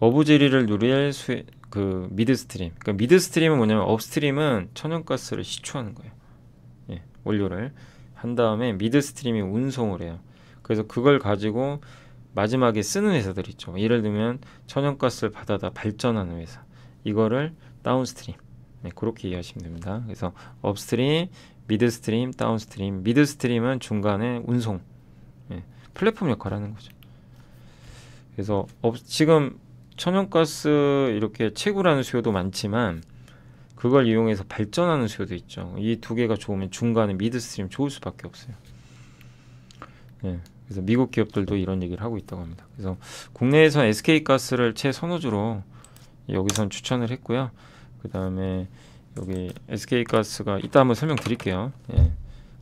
어부지리를 누릴 수, 그 미드스트림. 그러니까 미드스트림은 뭐냐면 업스트림은 천연가스를 시추하는 거예요. 예, 원료를 한 다음에 미드스트림이 운송을 해요. 그래서 그걸 가지고 마지막에 쓰는 회사들 있죠. 예를 들면 천연가스를 받아다 발전하는 회사. 이거를 다운스트림. 네, 그렇게 이해하시면 됩니다. 그래서 업스트림, 미드스트림, 다운스트림. 미드스트림은 중간에 운송, 네, 플랫폼 역할하는 거죠. 그래서 업, 지금 천연가스 이렇게 채굴하는 수요도 많지만 그걸 이용해서 발전하는 수요도 있죠. 이 두 개가 좋으면 중간에 미드스트림 좋을 수밖에 없어요. 네, 그래서 미국 기업들도 이런 얘기를 하고 있다고 합니다. 그래서 국내에선 SK가스를 최선호주로 여기선 추천을 했고요. 그 다음에 여기 SK가스가 이따 한번 설명드릴게요. 예.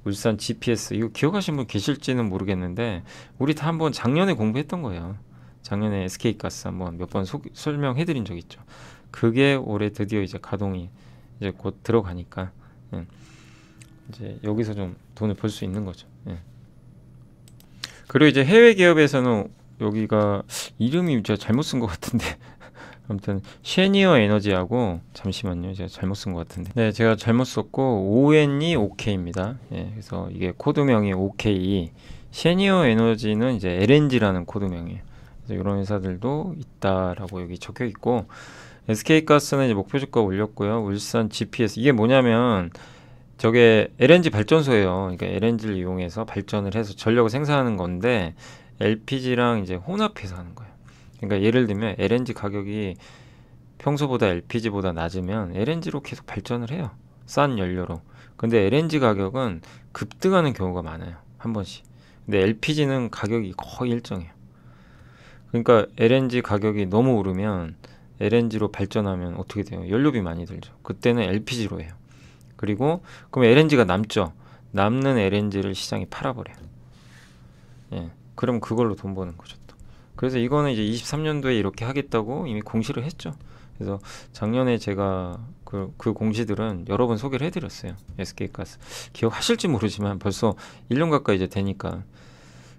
울산 GPS 이거 기억하시는 분 계실지는 모르겠는데 우리 다 한번 작년에 공부했던 거예요. 작년에 SK가스 한번 몇 번 설명해드린 적 있죠. 그게 올해 드디어 이제 가동이 이제 곧 들어가니까 예. 이제 여기서 좀 돈을 벌 수 있는 거죠. 예. 그리고 이제 해외 기업에서는 여기가 이름이 제가 잘못 쓴 것 같은데 아무튼 쉐니어 에너지하고 잠시만요 제가 잘못 쓴 것 같은데 네 제가 잘못 썼고 ON이 OK입니다 예, 그래서 이게 코드명이 OK 쉐니어 에너지는 이제 LNG라는 코드명이에요 그래서 이런 회사들도 있다라고 여기 적혀 있고 SK가스는 이제 목표 주가 올렸고요 울산 GPS 이게 뭐냐면 저게 LNG 발전소예요 그러니까 LNG를 이용해서 발전을 해서 전력을 생산하는 건데 LPG랑 이제 혼합해서 하는 거예요 그러니까 예를 들면 LNG 가격이 평소보다 LPG보다 낮으면 LNG로 계속 발전을 해요. 싼 연료로. 근데 LNG 가격은 급등하는 경우가 많아요. 한 번씩. 근데 LPG는 가격이 거의 일정해요. 그러니까 LNG 가격이 너무 오르면 LNG로 발전하면 어떻게 돼요? 연료비 많이 들죠. 그때는 LPG로 해요. 그리고 그럼 LNG가 남죠. 남는 LNG를 시장에 팔아버려요. 예. 그럼 그걸로 돈 버는 거죠. 그래서 이거는 이제 23년도에 이렇게 하겠다고 이미 공시를 했죠. 그래서 작년에 제가 그, 그 공시들은 여러 번 소개를 해드렸어요. SK가스. 기억하실지 모르지만 벌써 1년 가까이 이제 되니까.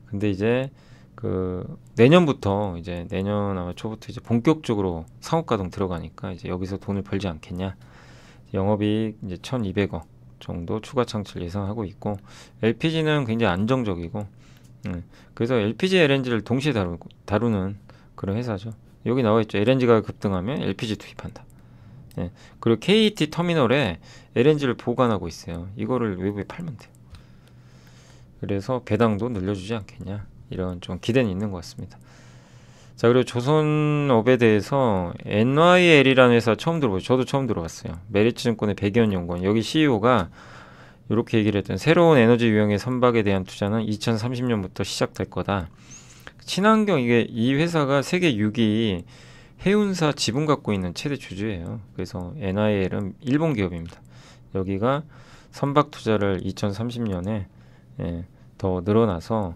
근데 이제 그 내년부터 이제 내년 아마 초부터 이제 본격적으로 상업가동 들어가니까 이제 여기서 돈을 벌지 않겠냐. 영업이 이제 1200억 정도 추가 창출 예상하고 있고 LPG는 굉장히 안정적이고 네. 그래서 LPG, LNG를 동시에 다루, 다루는 그런 회사죠. 여기 나와 있죠. LNG가 급등하면 LPG 투입한다. 예. 그리고 KT 터미널에 LNG를 보관하고 있어요. 이거를 외부에 팔면 돼요. 그래서 배당도 늘려주지 않겠냐. 이런 좀 기대는 있는 것 같습니다. 자, 그리고 조선업에 대해서 NYL이라는 회사 처음 들어보죠. 저도 처음 들어봤어요. 메리츠증권의 백현 연구원. 여기 CEO가 이렇게 얘기를 했던 새로운 에너지 유형의 선박에 대한 투자는 2030년부터 시작될 거다. 친환경 이게 이 회사가 세계 6위 해운사 지분 갖고 있는 최대 주주예요. 그래서 NIL은 일본 기업입니다. 여기가 선박 투자를 2030년에 예, 더 늘어나서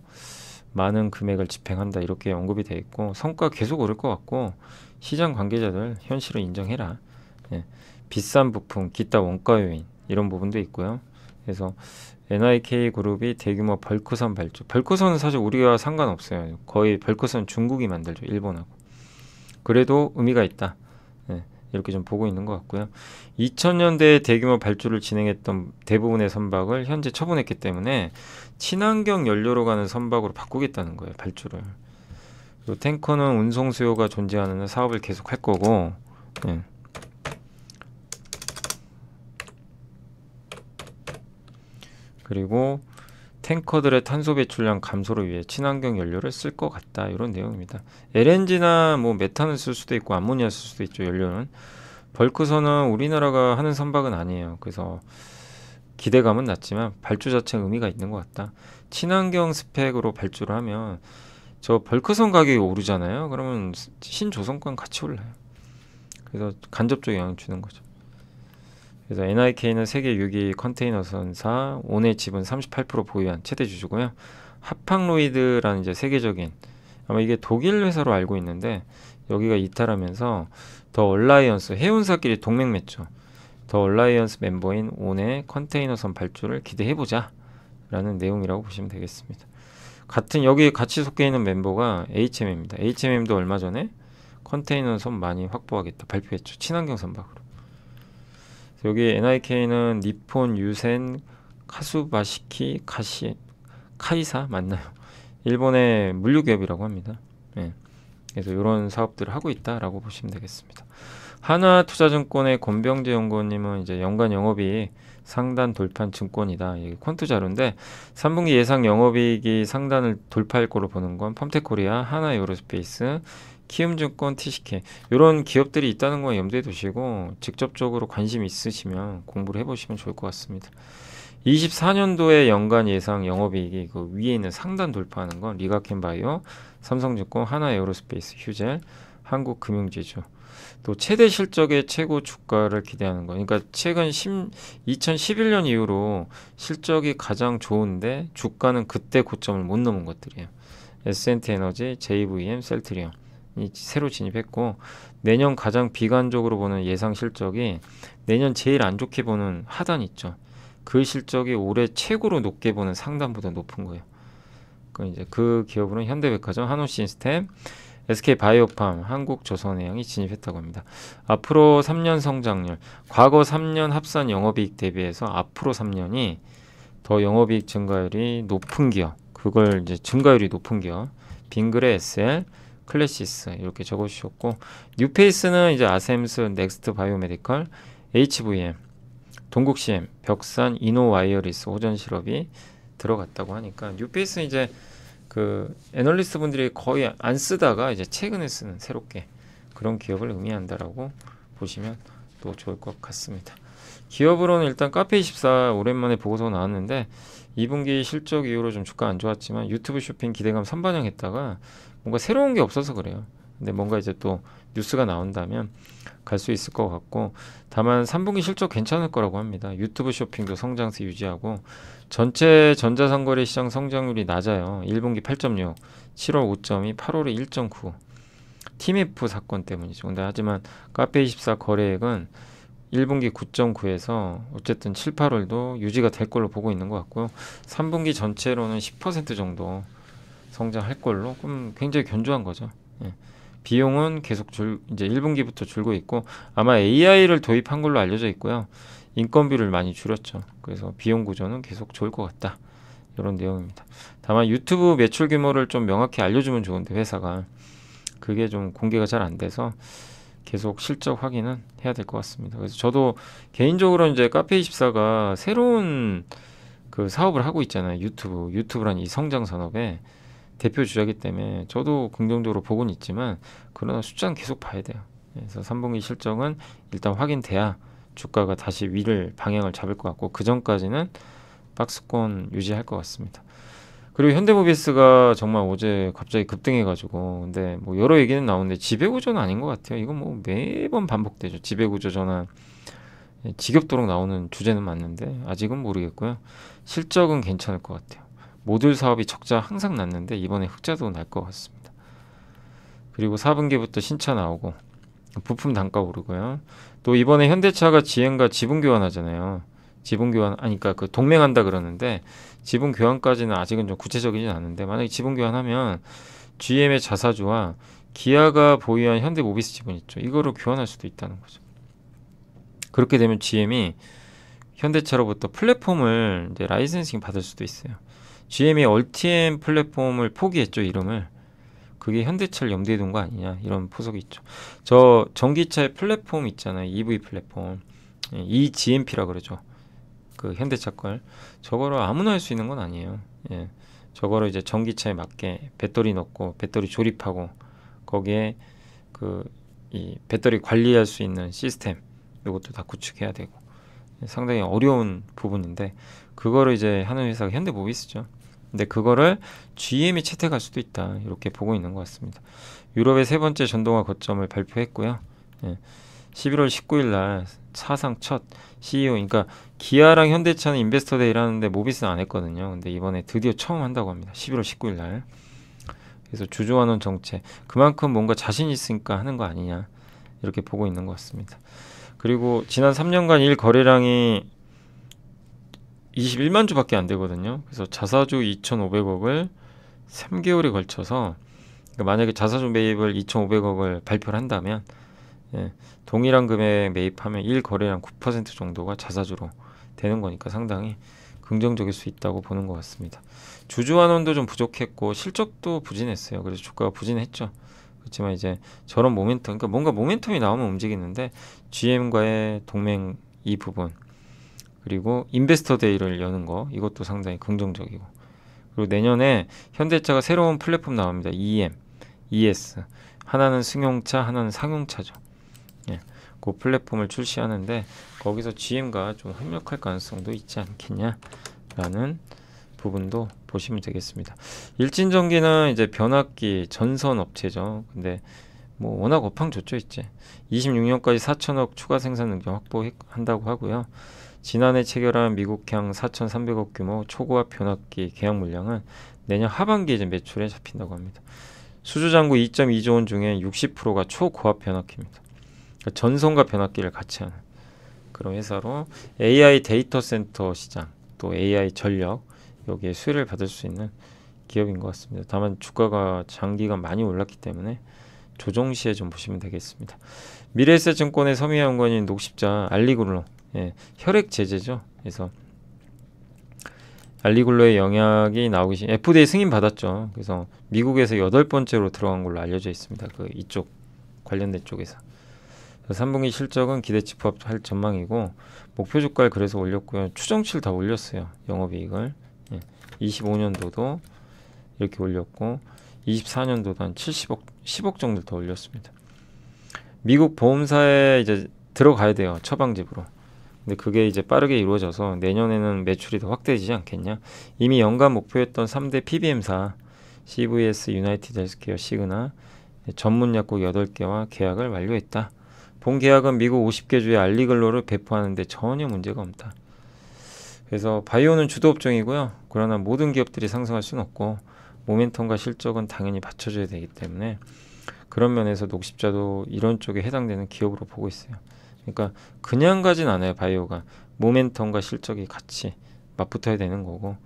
많은 금액을 집행한다 이렇게 언급이 돼 있고 성과 계속 오를 것 같고 시장 관계자들 현실을 인정해라. 예, 비싼 부품, 기타 원가 요인 이런 부분도 있고요. 그래서 NIK 그룹이 대규모 벌크선 발주. 벌크선은 사실 우리와 상관없어요. 거의 벌크선 중국이 만들죠. 일본하고. 그래도 의미가 있다. 네, 이렇게 좀 보고 있는 것 같고요. 2000년대에 대규모 발주를 진행했던 대부분의 선박을 현재 처분했기 때문에 친환경 연료로 가는 선박으로 바꾸겠다는 거예요. 발주를. 그 탱커는 운송 수요가 존재하는 사업을 계속 할 거고. 네. 그리고 탱커들의 탄소 배출량 감소를 위해 친환경 연료를 쓸 것 같다 이런 내용입니다. LNG나 뭐 메탄을 쓸 수도 있고 암모니아 쓸 수도 있죠 연료는 벌크선은 우리나라가 하는 선박은 아니에요. 그래서 기대감은 낮지만 발주 자체 의미가 있는 것 같다. 친환경 스펙으로 발주를 하면 저 벌크선 가격이 오르잖아요. 그러면 신조선권 같이 올라요. 그래서 간접적 영향을 주는 거죠. 그래서 NIK는 세계 6위 컨테이너 선사, 온의 지분 38% 보유한 최대 주주고요. 하팡로이드라는 이제 세계적인 아마 이게 독일 회사로 알고 있는데 여기가 이탈하면서 더 얼라이언스 해운사끼리 동맹 맺죠. 더 얼라이언스 멤버인 온의 컨테이너선 발주를 기대해보자 라는 내용이라고 보시면 되겠습니다. 같은 여기 에 같이 속해 있는 멤버가 HMM입니다. HMM도 얼마 전에 컨테이너선 많이 확보하겠다 발표했죠. 친환경 선박으로. 여기 NIK는 니폰, 유센, 카수바시키, 카시, 카이사 맞나요? 일본의 물류기업이라고 합니다. 예. 그래서 이런 사업들을 하고 있다라고 보시면 되겠습니다. 하나투자증권의 권병재 연구원님은 이제 연간 영업이 상단 돌파 증권이다. 이게 퀀트 자료인데 3분기 예상 영업이익이 상단을 돌파할 거로 보는 건 펌테코리아, 하나에어로스페이스, 키움증권, TCK 이런 기업들이 있다는 건 염두에 두시고 직접적으로 관심 있으시면 공부를 해보시면 좋을 것 같습니다. 24년도에 연간 예상 영업이익이 그 위에 있는 상단 돌파하는 건 리가캔바이오, 삼성증권, 하나에어로스페이스, 휴젤, 한국금융지주 또 최대 실적의 최고 주가를 기대하는 거 그러니까 최근 10, 2011년 이후로 실적이 가장 좋은데 주가는 그때 고점을 못 넘은 것들이에요 S&T 에너지, JVM, 셀트리온 새로 진입했고 내년 가장 비관적으로 보는 예상 실적이 내년 제일 안 좋게 보는 하단 있죠. 그 실적이 올해 최고로 높게 보는 상단보다 높은 거예요. 그 이제 그 기업으로는 현대백화점, 한우시스템 SK바이오팜, 한국조선해양이 진입했다고 합니다. 앞으로 3년 성장률, 과거 3년 합산 영업이익 대비해서 앞으로 3년이 더 영업이익 증가율이 높은 기업, 그걸 이제 증가율이 높은 기업, 빙그레 SL, 클래시스 이렇게 적어주셨고 뉴페이스는 이제 아셈스, 넥스트 바이오메디컬, HVM, 동국CM, 벽산, 이노와이어리스, 오전시럽이 들어갔다고 하니까 뉴페이스는 이제 그 애널리스트 분들이 거의 안 쓰다가 이제 최근에 쓰는 새롭게 그런 기업을 의미한다라고 보시면 또 좋을 것 같습니다. 기업으로는 일단 카페24 오랜만에 보고서 나왔는데 2분기 실적 이후로 좀 주가 안 좋았지만 유튜브 쇼핑 기대감 선반영했다가 뭔가 새로운 게 없어서 그래요. 근데 뭔가 이제 또 뉴스가 나온다면 갈 수 있을 것 같고 다만 3분기 실적 괜찮을 거라고 합니다. 유튜브 쇼핑도 성장세 유지하고 전체 전자상거래 시장 성장률이 낮아요. 1분기 8.6, 7월 5.2, 8월에 1.9. 티맵 f 사건 때문이죠. 근데 하지만 카페24 거래액은 1분기 9.9에서 어쨌든 7, 8월도 유지가 될 걸로 보고 있는 것 같고요. 3분기 전체로는 10% 정도 성장할 걸로 그럼 굉장히 견조한 거죠. 예. 비용은 계속 줄 이제 1분기부터 줄고 있고 아마 AI를 도입한 걸로 알려져 있고요. 인건비를 많이 줄였죠. 그래서 비용 구조는 계속 좋을 것 같다. 이런 내용입니다. 다만 유튜브 매출 규모를 좀 명확히 알려주면 좋은데 회사가 그게 좀 공개가 잘 안 돼서 계속 실적 확인은 해야 될 것 같습니다. 그래서 저도 개인적으로 이제 카페24가 새로운 그 사업을 하고 있잖아요. 유튜브. 유튜브란 이 성장 산업에 대표 주자기 때문에 저도 긍정적으로 보고는 있지만 그러나 숫자는 계속 봐야 돼요. 그래서 3분기 실적은 일단 확인돼야 주가가 다시 위를 방향을 잡을 것 같고 그 전까지는 박스권 유지할 것 같습니다. 그리고 현대모비스가 정말 어제 갑자기 급등해가지고 근데 뭐 여러 얘기는 나오는데 지배구조는 아닌 것 같아요. 이건 뭐 매번 반복되죠. 지배구조 전환 예, 지겹도록 나오는 주제는 맞는데 아직은 모르겠고요. 실적은 괜찮을 것 같아요. 모듈 사업이 적자 항상 났는데 이번에 흑자도 날 것 같습니다. 그리고 4분기부터 신차 나오고 부품 단가 오르고요. 또 이번에 현대차가 지행과 지분 교환하잖아요. 지분 교환 아니까 그러니까 그 동맹한다 그러는데 지분 교환까지는 아직은 좀 구체적이진 않은데 만약에 지분 교환하면 GM의 자사주와 기아가 보유한 현대모비스 지분 있죠. 이거를 교환할 수도 있다는 거죠. 그렇게 되면 GM이 현대차로부터 플랫폼을 이제 라이센싱 받을 수도 있어요. GM이 얼티엠 플랫폼을 포기했죠 이름을 그게 현대차를 염두에 둔 거 아니냐 이런 포석이 있죠 저 전기차의 플랫폼 있잖아요 EV 플랫폼 EGMP라 그러죠 그 현대차 걸 저거를 아무나 할 수 있는 건 아니에요 예. 저거를 이제 전기차에 맞게 배터리 넣고 배터리 조립하고 거기에 그 이 배터리 관리할 수 있는 시스템 이것도 다 구축해야 되고 상당히 어려운 부분인데 그거를 이제 하는 회사가 현대모비스죠. 근데 그거를 GM이 채택할 수도 있다. 이렇게 보고 있는 것 같습니다. 유럽의 세 번째 전동화 거점을 발표했고요. 예. 11월 19일 날 사상 첫 CEO, 그러니까 기아랑 현대차는 인베스터 데이를 하는데 모비스는 안 했거든요. 근데 이번에 드디어 처음 한다고 합니다. 11월 19일 날. 그래서 주주환원 정책 그만큼 뭔가 자신 있으니까 하는 거 아니냐. 이렇게 보고 있는 것 같습니다. 그리고 지난 3년간 일 거래량이 21만 주밖에 안 되거든요. 그래서 자사주 2,500억을 3개월에 걸쳐서 그러니까 만약에 자사주 매입을 2,500억을 발표를 한다면 예, 동일한 금액 매입하면 1거래량 9% 정도가 자사주로 되는 거니까 상당히 긍정적일 수 있다고 보는 것 같습니다. 주주환원도 좀 부족했고 실적도 부진했어요. 그래서 주가가 부진했죠. 그렇지만 이제 저런 모멘텀, 그러니까 뭔가 모멘텀이 나오면 움직이는데 GM과의 동맹 이 부분 그리고 인베스터 데이를 여는 거 이것도 상당히 긍정적이고 그리고 내년에 현대차가 새로운 플랫폼 나옵니다. EM, ES 하나는 승용차 하나는 상용차죠. 예, 그 플랫폼을 출시하는데 거기서 GM과 좀 협력할 가능성도 있지 않겠냐라는 부분도 보시면 되겠습니다. 일진전기는 이제 변압기 전선 업체죠. 근데 뭐 워낙 업황 좋죠 이제 26년까지 4천억 추가 생산 능력 확보한다고 하고요. 지난해 체결한 미국향 4,300억 규모 초고압 변압기 계약 물량은 내년 하반기에 이제 매출에 잡힌다고 합니다. 수주장구 2.2조 원 중에 60%가 초고압 변압기입니다. 그러니까 전선과 변압기를 같이 하는 그런 회사로 AI 데이터 센터 시장 또 AI 전력 여기에 수혜를 받을 수 있는 기업인 것 같습니다. 다만 주가가 장기간 많이 올랐기 때문에 조정 시에 좀 보시면 되겠습니다. 미래에셋증권의 서미 연구원인 녹십자 알리그룹 예, 혈액 제제죠. 그래서 알리굴로의 영약이 나오기 시 FDA 승인 받았죠. 그래서 미국에서 여덟 번째로 들어간 걸로 알려져 있습니다. 그 이쪽 관련된 쪽에서. 3분기 실적은 기대치 부합할 전망이고 목표 주가를 그래서 올렸고요. 추정치를 다 올렸어요. 영업이익을 예. 25년도도 이렇게 올렸고 24년도도 한 70억 10억 정도 더 올렸습니다. 미국 보험사에 이제 들어가야 돼요. 처방집으로. 근데 그게 이제 빠르게 이루어져서 내년에는 매출이 더 확대되지 않겠냐? 이미 연간 목표였던 3대 PBM사 CVS, 유나이티드 헬스케어, 시그나 전문 약국 8개와 계약을 완료했다. 본 계약은 미국 50개 주의 알리글로를 배포하는데 전혀 문제가 없다. 그래서 바이오는 주도 업종이고요. 그러나 모든 기업들이 상승할 수는 없고 모멘텀과 실적은 당연히 받쳐줘야 되기 때문에 그런 면에서 녹십자도 이런 쪽에 해당되는 기업으로 보고 있어요. 그러니까 그냥 가진 않아요 바이오가 모멘텀과 실적이 같이 맞붙어야 되는 거고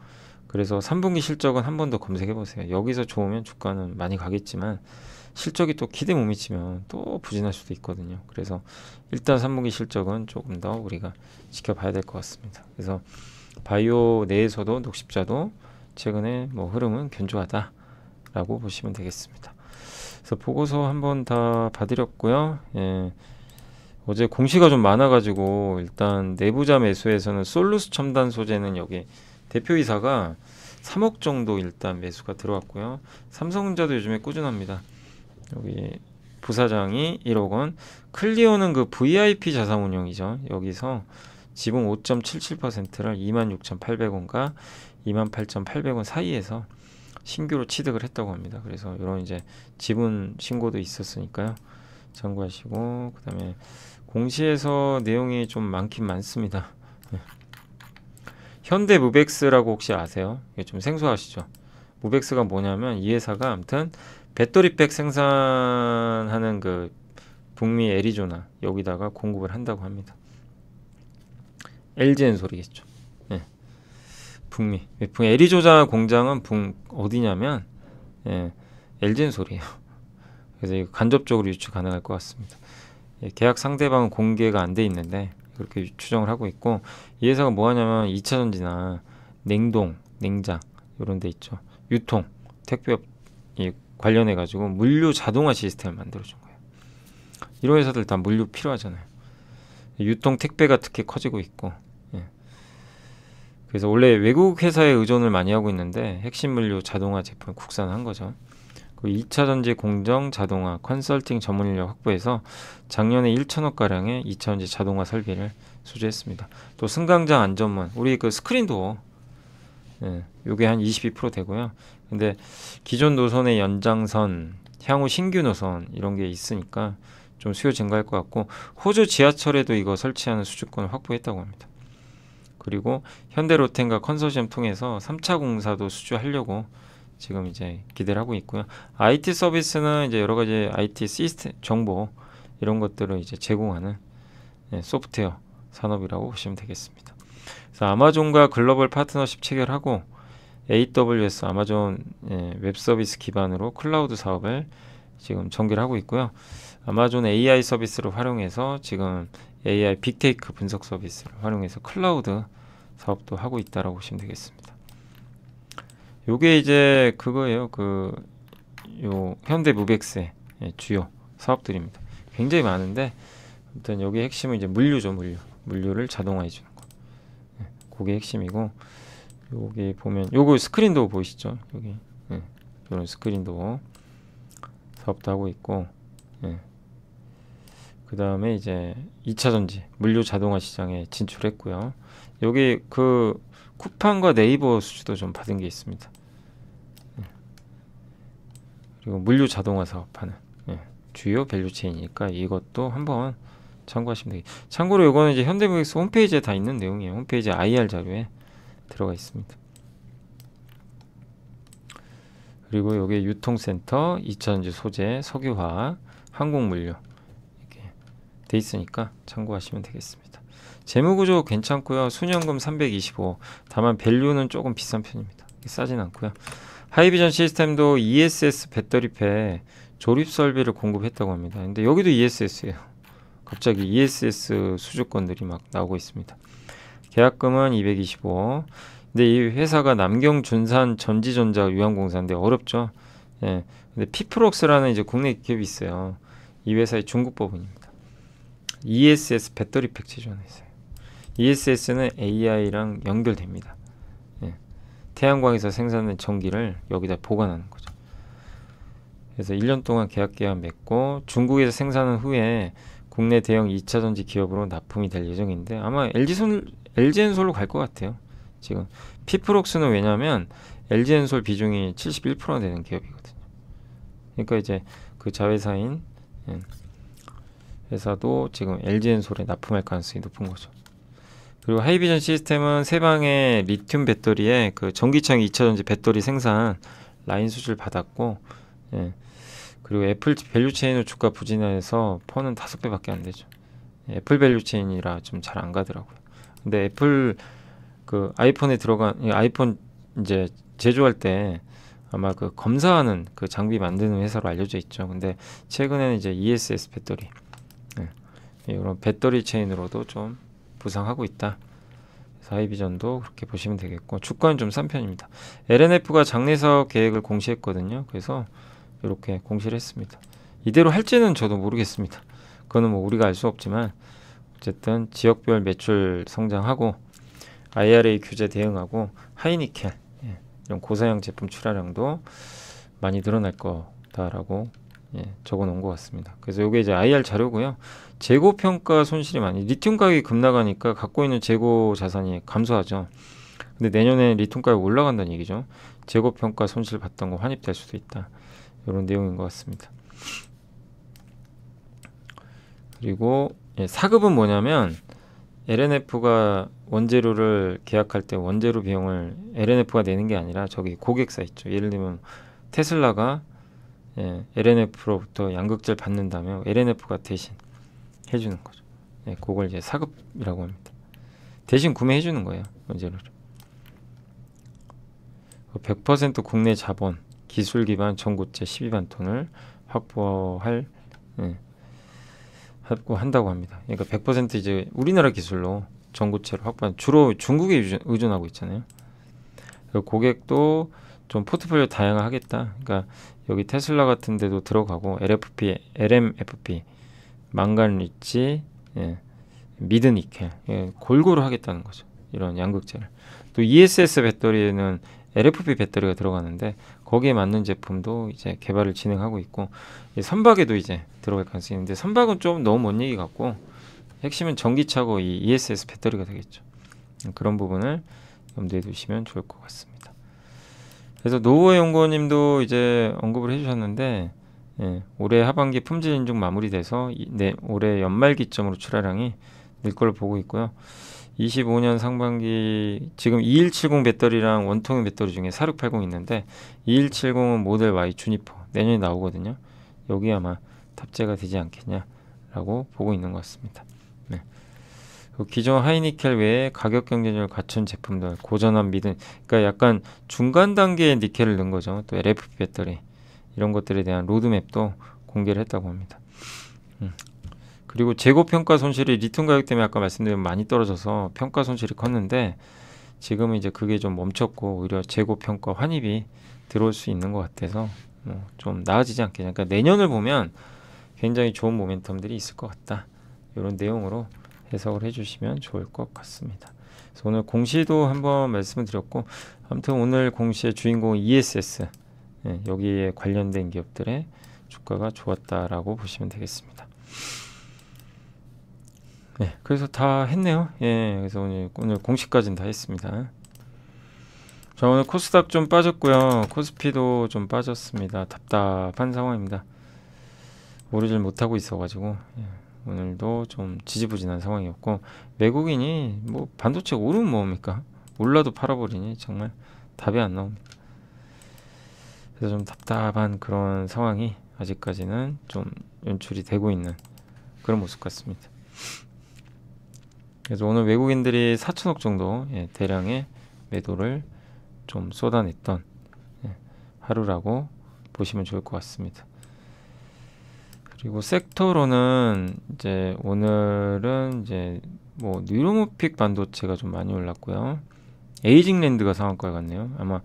그래서 3분기 실적은 한 번 더 검색해 보세요 여기서 좋으면 주가는 많이 가겠지만 실적이 또 기대 못 미치면 또 부진할 수도 있거든요 그래서 일단 3분기 실적은 조금 더 우리가 지켜봐야 될 것 같습니다 그래서 바이오 내에서도 녹십자도 최근에 뭐 흐름은 견조하다 라고 보시면 되겠습니다 그래서 보고서 한번 다 봐드렸고요 예. 어제 공시가 좀 많아가지고 일단 내부자 매수에서는 솔루스 첨단 소재는 여기 대표이사가 3억 정도 일단 매수가 들어왔고요. 삼성전자도 요즘에 꾸준합니다. 여기 부사장이 1억 원, 클리오는 그 VIP 자산운용이죠. 여기서 지분 5.77%를 26,800원과 28,800원 사이에서 신규로 취득을 했다고 합니다. 그래서 이런 이제 지분 신고도 있었으니까요. 참고하시고 그다음에 공시에서 내용이 좀 많긴 많습니다. 예. 현대 무벡스라고 혹시 아세요? 이게 좀 생소하시죠? 무벡스가 뭐냐면 이 회사가 아무튼 배터리백 생산하는 그 북미 애리조나 여기다가 공급을 한다고 합니다. LG엔 소리겠죠. 예. 북미. 예, 애리조나 공장은 북 어디냐면 예. LG엔 소리예요. 그래서 간접적으로 유추 가능할 것 같습니다. 예, 계약 상대방은 공개가 안 돼 있는데 그렇게 추정을 하고 있고 이 회사가 뭐 하냐면 2차전지나 냉동, 냉장 이런 데 있죠. 유통, 택배 관련해 가지고 물류 자동화 시스템을 만들어 준 거예요. 이런 회사들 다 물류 필요하잖아요. 유통 택배가 특히 커지고 있고 예. 그래서 원래 외국 회사에 의존을 많이 하고 있는데 핵심 물류 자동화 제품을 국산한 거죠. 또 2차 전지 공정 자동화 컨설팅 전문 인력 확보해서 작년에 1천억 가량의 2차 전지 자동화 설비를 소재했습니다. 또 승강장 안전문 우리 그 스크린도어 예, 요게 한 22% 되고요. 근데 기존 노선의 연장선, 향후 신규 노선 이런 게 있으니까 좀 수요 증가할 것 같고 호주 지하철에도 이거 설치하는 수주권을 확보했다고 합니다. 그리고 현대로텐과 컨소시엄 통해서 3차 공사도 수주하려고 지금 이제 기대를 하고 있고요. IT 서비스는 이제 여러 가지 IT 시스템 정보 이런 것들을 이제 제공하는 예, 소프트웨어 산업이라고 보시면 되겠습니다. 그래서 아마존과 글로벌 파트너십 체결하고 AWS 아마존 예, 웹 서비스 기반으로 클라우드 사업을 지금 전개를 하고 있고요. 아마존 AI 서비스를 활용해서 지금 AI 빅테이크 분석 서비스를 활용해서 클라우드 사업도 하고 있다고 보시면 되겠습니다. 요게 이제 그거예요. 그 요 현대 무백세 예, 주요 사업들입니다. 굉장히 많은데 일단 여기 핵심은 이제 물류죠, 물류. 물류를 자동화해 주는 거. 예, 그게 핵심이고 여기 보면 요거 스크린도 보이시죠? 여기. 예. 요런 스크린도 사업도 하고 있고 예. 그 다음에 이제 2차 전지 물류 자동화 시장에 진출했고요. 여기 그 쿠팡과 네이버 수주도 좀 받은 게 있습니다. 예. 그리고 물류 자동화 사업하는 예, 주요 밸류 체인이니까 이것도 한번 참고하시면 되겠 참고로 이거는 이제 현대모비스 홈페이지에 다 있는 내용이에요. 홈페이지 IR 자료에 들어가 있습니다. 그리고 여기 유통센터, 2차지 소재, 석유화, 항공물류 이렇게 돼 있으니까 참고하시면 되겠습니다. 재무구조 괜찮고요. 순현금 325. 다만 밸류는 조금 비싼 편입니다. 싸진 않고요. 하이비전 시스템도 ESS 배터리팩 조립 설비를 공급했다고 합니다. 근데 여기도 e s s 에요 갑자기 ESS 수주권들이 막 나오고 있습니다. 계약금은 225. 근데 이 회사가 남경 준산 전지전자 유한공사인데 어렵죠. 예. 근데 피프록스라는 이제 국내 기업이 있어요. 이 회사의 중국 법인입니다. ESS 배터리팩 제조하는 회사. ESS는 AI랑 연결됩니다. 예. 태양광에서 생산된 전기를 여기다 보관하는 거죠. 그래서 1년 동안 계약 기간 맺고 중국에서 생산한 후에 국내 대형 2차 전지 기업으로 납품이 될 예정인데 아마 LG솔, LG엔솔로 갈 것 같아요. 지금 피프록스는 왜냐면 하 LG엔솔 비중이 71%나 되는 기업이거든요. 그러니까 이제 그 자회사인 예, 회사도 지금 LG엔솔에 납품할 가능성이 높은 거죠. 그리고 하이비전 시스템은 세방의 리튬 배터리에 그 전기차용 2차전지 배터리 생산 라인 수주를 받았고 예. 그리고 애플 밸류체인의 주가 부진해서 폰은 다섯 배밖에안 되죠. 예, 애플 밸류체인이라 좀 잘 안 가더라고요. 근데 애플 그 아이폰에 들어간 아이폰 이제 제조할 때 아마 그 검사하는 그 장비 만드는 회사로 알려져 있죠. 근데 최근에는 이제 ESS 배터리 예. 이런 배터리 체인으로도 좀 부상하고 있다. 사이비전도 그렇게 보시면 되겠고 주가는 좀 싼 편입니다. LNF가 장내서 계획을 공시했거든요. 그래서 이렇게 공시를 했습니다. 이대로 할지는 저도 모르겠습니다. 그거는 뭐 우리가 알 수 없지만 어쨌든 지역별 매출 성장하고 IRA 규제 대응하고 하이니켈 예, 이런 고사양 제품 출하량도 많이 늘어날 거다라고 예, 적어놓은 것 같습니다. 그래서 이게 이제 IR 자료고요. 재고 평가 손실이 많이 리튬 가격이 급락하니까 갖고 있는 재고 자산이 감소하죠. 근데 내년에 리튬 가격 올라간다는 얘기죠. 재고 평가 손실 봤던 거 환입될 수도 있다. 이런 내용인 것 같습니다. 그리고 예, 사급은 뭐냐면 LNF가 원재료를 계약할 때 원재료 비용을 LNF가 내는 게 아니라 저기 고객사 있죠. 예를 들면 테슬라가 예, LNF로부터 양극재를 받는다면 LNF가 대신 해주는 거죠. 예, 그걸 이제 사급이라고 합니다. 대신 구매해주는 거예요. 원재료를. 100% 국내 자본, 기술 기반 전고체 12만 톤을 확보할 예, 확보한다고 합니다. 그러니까 100% 이제 우리나라 기술로 전고체를 확보한 주로 중국에 의존하고 있잖아요. 그 고객도 좀 포트폴리오 다양화하겠다. 그러니까 여기 테슬라 같은 데도 들어가고 LFP, LMFP, 망간 리치, 예, 미드 니켈 예, 골고루 하겠다는 거죠. 이런 양극재를. 또 ESS 배터리에는 LFP 배터리가 들어가는데 거기에 맞는 제품도 이제 개발을 진행하고 있고 선박에도 이제 들어갈 가능성이 있는데 선박은 좀 너무 먼 얘기 같고 핵심은 전기차고 이 ESS 배터리가 되겠죠. 그런 부분을 염두에 두시면 좋을 것 같습니다. 그래서 노후의 연구원님도 이제 언급을 해주셨는데 예, 올해 하반기 품질 인증 마무리돼서 이, 네, 올해 연말 기점으로 출하량이 늘 걸로 보고 있고요. 25년 상반기 지금 2170 배터리랑 원통 배터리 중에 4680 있는데 2170은 모델 Y 주니퍼 내년에 나오거든요. 여기 아마 탑재가 되지 않겠냐라고 보고 있는 것 같습니다. 그 기존 하이니켈 외에 가격 경쟁력을 갖춘 제품들 고전한 미등 그러니까 약간 중간 단계의 니켈을 넣은 거죠 또 LFP 배터리 이런 것들에 대한 로드맵도 공개를 했다고 합니다 음. 그리고 재고 평가 손실이 리튬 가격 때문에 아까 말씀드린 많이 떨어져서 평가 손실이 컸는데 지금은 이제 그게 좀 멈췄고 오히려 재고 평가 환입이 들어올 수 있는 것 같아서 뭐좀 나아지지 않겠냐 그러니까 내년을 보면 굉장히 좋은 모멘텀들이 있을 것 같다 이런 내용으로 해석을 해주시면 좋을 것 같습니다. 그래서 오늘 공시도 한번 말씀을 드렸고 아무튼 오늘 공시의 주인공 ESS 예, 여기에 관련된 기업들의 주가가 좋았다라고 보시면 되겠습니다. 네, 그래서 다 했네요. 예, 그래서 오늘 오늘 공시까지는 다 했습니다. 자, 오늘 코스닥 좀 빠졌고요. 코스피도 좀 빠졌습니다. 답답한 상황입니다. 오르질 못하고 있어가지고. 예. 오늘도 좀 지지부진한 상황이었고 외국인이 뭐 반도체 오르면 뭡니까? 올라도 팔아버리니 정말 답이 안 나옵니다. 그래서 좀 답답한 그런 상황이 아직까지는 좀 연출이 되고 있는 그런 모습 같습니다. 그래서 오늘 외국인들이 4천억 정도 예, 대량의 매도를 좀 쏟아냈던 예, 하루라고 보시면 좋을 것 같습니다. 그리고 섹터로는 이제 오늘은 이제 뭐 뉴로모픽 반도체가 좀 많이 올랐고요. 에이징랜드가 상한가에 갔네요. 아마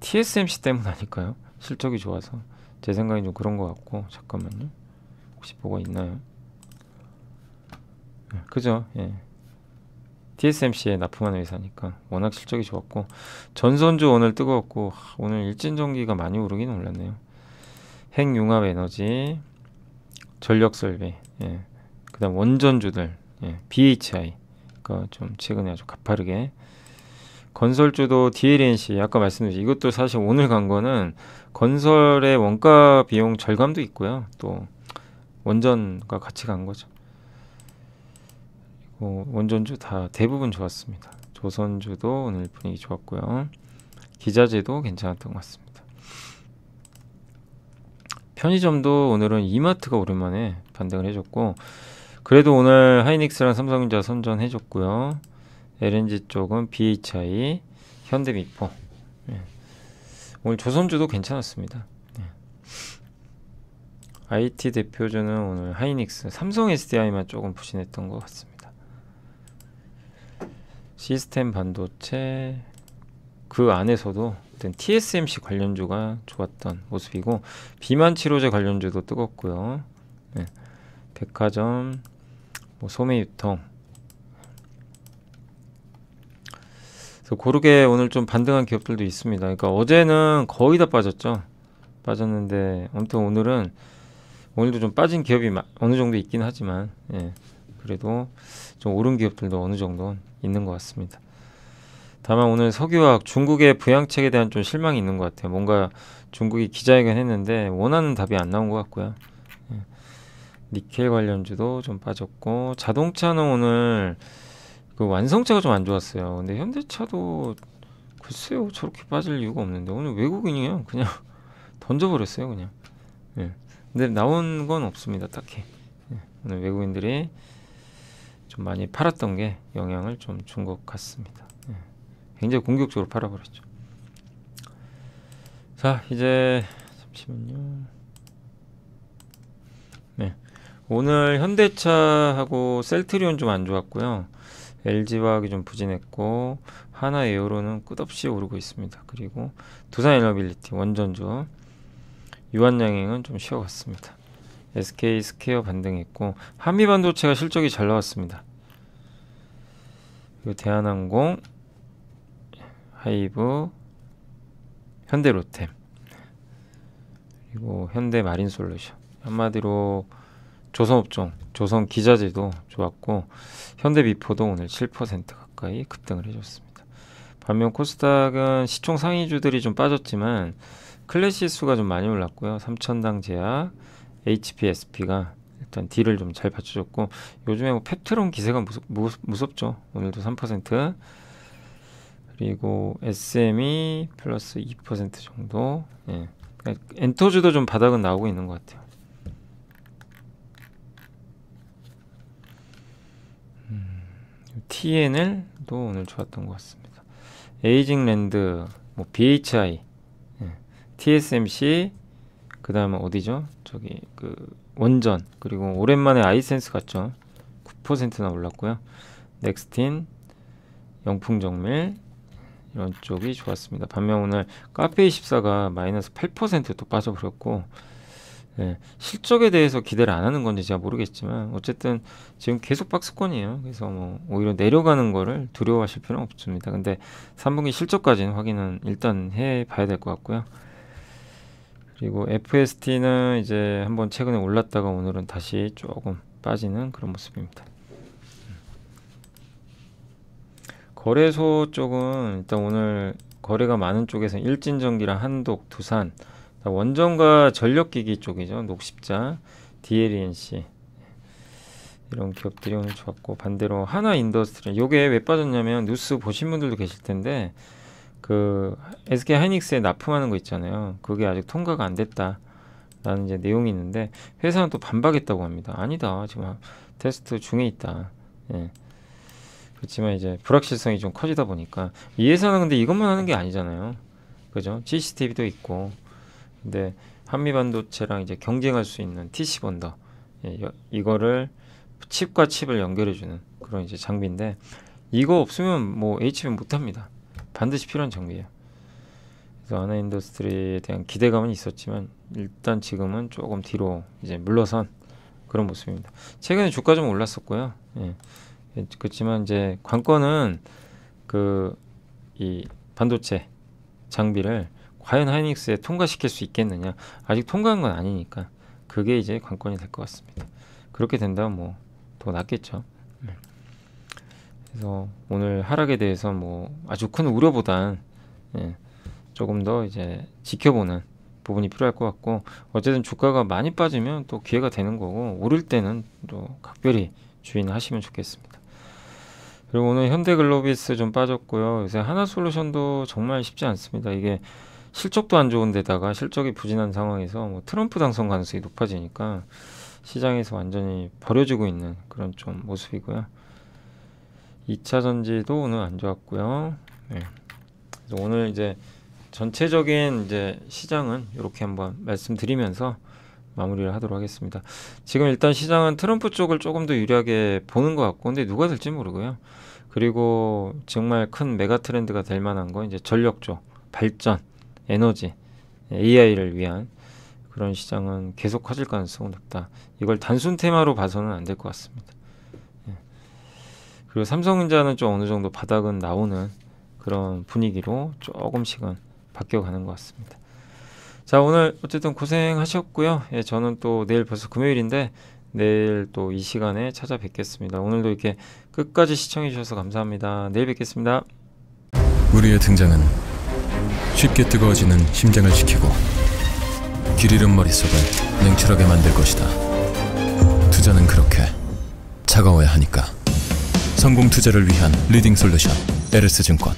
TSMC 때문 아닐까요? 실적이 좋아서 제 생각엔 좀 그런 것 같고 잠깐만요. 혹시 뭐가 있나요? 예, 그죠? 예. TSMC에 납품하는 회사니까 워낙 실적이 좋았고 전선주 오늘 뜨거웠고 오늘 일진전기가 많이 오르긴 올랐네요. 핵융합 에너지 전력 설비, 예. 그다음 원전주들, 예. BHI, 그러좀 최근에 아주 가파르게 건설주도 DLNC 아까 말씀드린 이것도 사실 오늘 간 거는 건설의 원가 비용 절감도 있고요. 또 원전과 같이 간 거죠. 어, 원전주 다 대부분 좋았습니다. 조선주도 오늘 분위기 좋았고요. 기자재도 괜찮았던 것 같습니다. 편의점도 오늘은 이마트가 오랜만에 반등을 해줬고 그래도 오늘 하이닉스랑 삼성전자 선전해줬고요. LNG 쪽은 BHI, 현대미포. 예. 오늘 조선주도 괜찮았습니다. 예. IT 대표주는 오늘 하이닉스, 삼성 SDI만 조금 부진했던 것 같습니다. 시스템 반도체 그 안에서도 어쨌든 TSMC 관련주가 좋았던 모습이고 비만 치료제 관련주도 뜨겁고요. 네. 백화점, 뭐 소매유통. 그래서 고르게 오늘 좀 반등한 기업들도 있습니다. 그러니까 어제는 거의 다 빠졌죠. 빠졌는데 아무튼 오늘은 오늘도 좀 빠진 기업이 어느 정도 있긴 하지만 예. 그래도 좀 오른 기업들도 어느 정도 있는 것 같습니다. 다만 오늘 석유학 중국의 부양책에 대한 좀 실망이 있는 것 같아요. 뭔가 중국이 기자회견 했는데 원하는 답이 안 나온 것 같고요. 예. 니켈 관련주도 좀 빠졌고 자동차는 오늘 그 완성차가 좀 안 좋았어요. 근데 현대차도 글쎄요 저렇게 빠질 이유가 없는데 오늘 외국인이에요. 그냥 던져버렸어요 그냥. 예. 근데 나온 건 없습니다 딱히. 예. 오늘 외국인들이 좀 많이 팔았던 게 영향을 좀 준 것 같습니다. 굉장히 공격적으로 팔아버렸죠. 자, 이제 잠시만요. 네. 오늘 현대차하고 셀트리온 좀 안 좋았고요. LG화학이 좀 부진했고 하나 에어로는 끝없이 오르고 있습니다. 그리고 두산 에너빌리티 원전주 유한양행은 좀 쉬어갔습니다. SK 스퀘어 반등했고 한미반도체가 실적이 잘 나왔습니다. 그리고 대한항공 하이브 현대 로템 그리고 현대 마린 솔루션 한마디로 조선업종 조선 기자재도 좋았고 현대 비포도 오늘 7% 가까이 급등을 해줬습니다 반면 코스닥은 시총 상위주들이 좀 빠졌지만 클래시 수가 좀 많이 올랐고요 삼천당 제약 HPSP가 일단 딜을 좀 잘 받쳐줬고 요즘에 뭐 펩트론 기세가 무섭, 무섭죠 오늘도 그리고 s m e 플러스 2% 정도 예. 그러니까 엔터즈도좀 바닥은 나오고 있는 것 같아요 음, TN을 또 오늘 좋았던 것 같습니다 에이징랜드 뭐 BHI 예. TSMC 그 다음에 어디죠? 저기 그 원전 그리고 오랜만에 아이센스 같죠 9%나 올랐고요 넥스틴 영풍정밀 이런 쪽이 좋았습니다. 반면 오늘 카페24가 마이너스 8%또 빠져버렸고 네, 실적에 대해서 기대를 안 하는 건지 제가 모르겠지만 어쨌든 지금 계속 박스권이에요. 그래서 뭐 오히려 내려가는 거를 두려워하실 필요는 없습니다. 근데 3분기 실적까지는 확인은 일단 해봐야 될 것 같고요. 그리고 FST는 이제 한번 최근에 올랐다가 오늘은 다시 조금 빠지는 그런 모습입니다. 거래소 쪽은 일단 오늘 거래가 많은 쪽에서 일진전기랑 한독, 두산, 원전과 전력기기 쪽이죠. 녹십자, DLNC 이런 기업들이 오늘 좋았고 반대로 하나 인더스트리 요게 왜 빠졌냐면 뉴스 보신 분들도 계실 텐데 그 SK 하이닉스에 납품하는 거 있잖아요. 그게 아직 통과가 안 됐다. 라는 이제 내용이 있는데 회사는 또 반박했다고 합니다. 아니다. 지금 테스트 중에 있다. 예. 그렇지만 이제 불확실성이 좀 커지다 보니까 이에서는 근데 이것만 하는 게 아니잖아요. 그죠? CCTV도 있고 근데 한미 반도체랑 이제 경쟁할 수 있는 TC 본더 예, 이거를 칩과 칩을 연결해주는 그런 이제 장비인데 이거 없으면 뭐 HBM 못합니다. 반드시 필요한 장비예요. 그래서 아나 인더스트리에 대한 기대감은 있었지만 일단 지금은 조금 뒤로 이제 물러선 그런 모습입니다. 최근에 주가 좀 올랐었고요. 예. 그렇지만 이제 관건은 그 이 반도체 장비를 과연 하이닉스에 통과시킬 수 있겠느냐 아직 통과한 건 아니니까 그게 이제 관건이 될 것 같습니다. 그렇게 된다면 뭐 더 낫겠죠. 네. 그래서 오늘 하락에 대해서 뭐 아주 큰 우려보단 예, 조금 더 이제 지켜보는 부분이 필요할 것 같고 어쨌든 주가가 많이 빠지면 또 기회가 되는 거고 오를 때는 또 각별히 주의하시면 좋겠습니다. 그리고 오늘 현대글로비스 좀 빠졌고요. 요새 하나솔루션도 정말 쉽지 않습니다. 이게 실적도 안 좋은데다가 실적이 부진한 상황에서 뭐 트럼프 당선 가능성이 높아지니까 시장에서 완전히 버려지고 있는 그런 좀 모습이고요. 2차 전지도 오늘 안 좋았고요. 네. 그래서 오늘 이제 전체적인 이제 시장은 이렇게 한번 말씀드리면서 마무리를 하도록 하겠습니다. 지금 일단 시장은 트럼프 쪽을 조금 더 유리하게 보는 것 같고, 근데 누가 될지 모르고요. 그리고 정말 큰 메가 트렌드가 될 만한 건 이제 전력 쪽 발전, 에너지, AI를 위한 그런 시장은 계속 커질 가능성은 높다. 이걸 단순 테마로 봐서는 안 될 것 같습니다. 예. 그리고 삼성전자는 좀 어느 정도 바닥은 나오는 그런 분위기로 조금씩은 바뀌어가는 것 같습니다. 자 오늘 어쨌든 고생하셨고요. 예, 저는 또 내일 벌써 금요일인데 내일 또 이 시간에 찾아뵙겠습니다. 오늘도 이렇게 끝까지 시청해주셔서 감사합니다. 내일 뵙겠습니다. 우리의 등장은 쉽게 뜨거워지는 심장을 식히고 길 잃은 머릿속을 냉철하게 만들 것이다. 투자는 그렇게 차가워야 하니까. 성공 투자를 위한 리딩 솔루션 에르스증권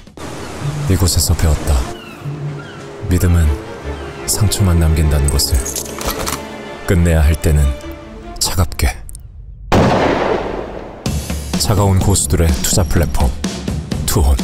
이곳에서 배웠다. 믿음은 상처만 남긴다는 것을 끝내야 할 때는 차갑게 차가운 고수들의 투자 플랫폼 투혼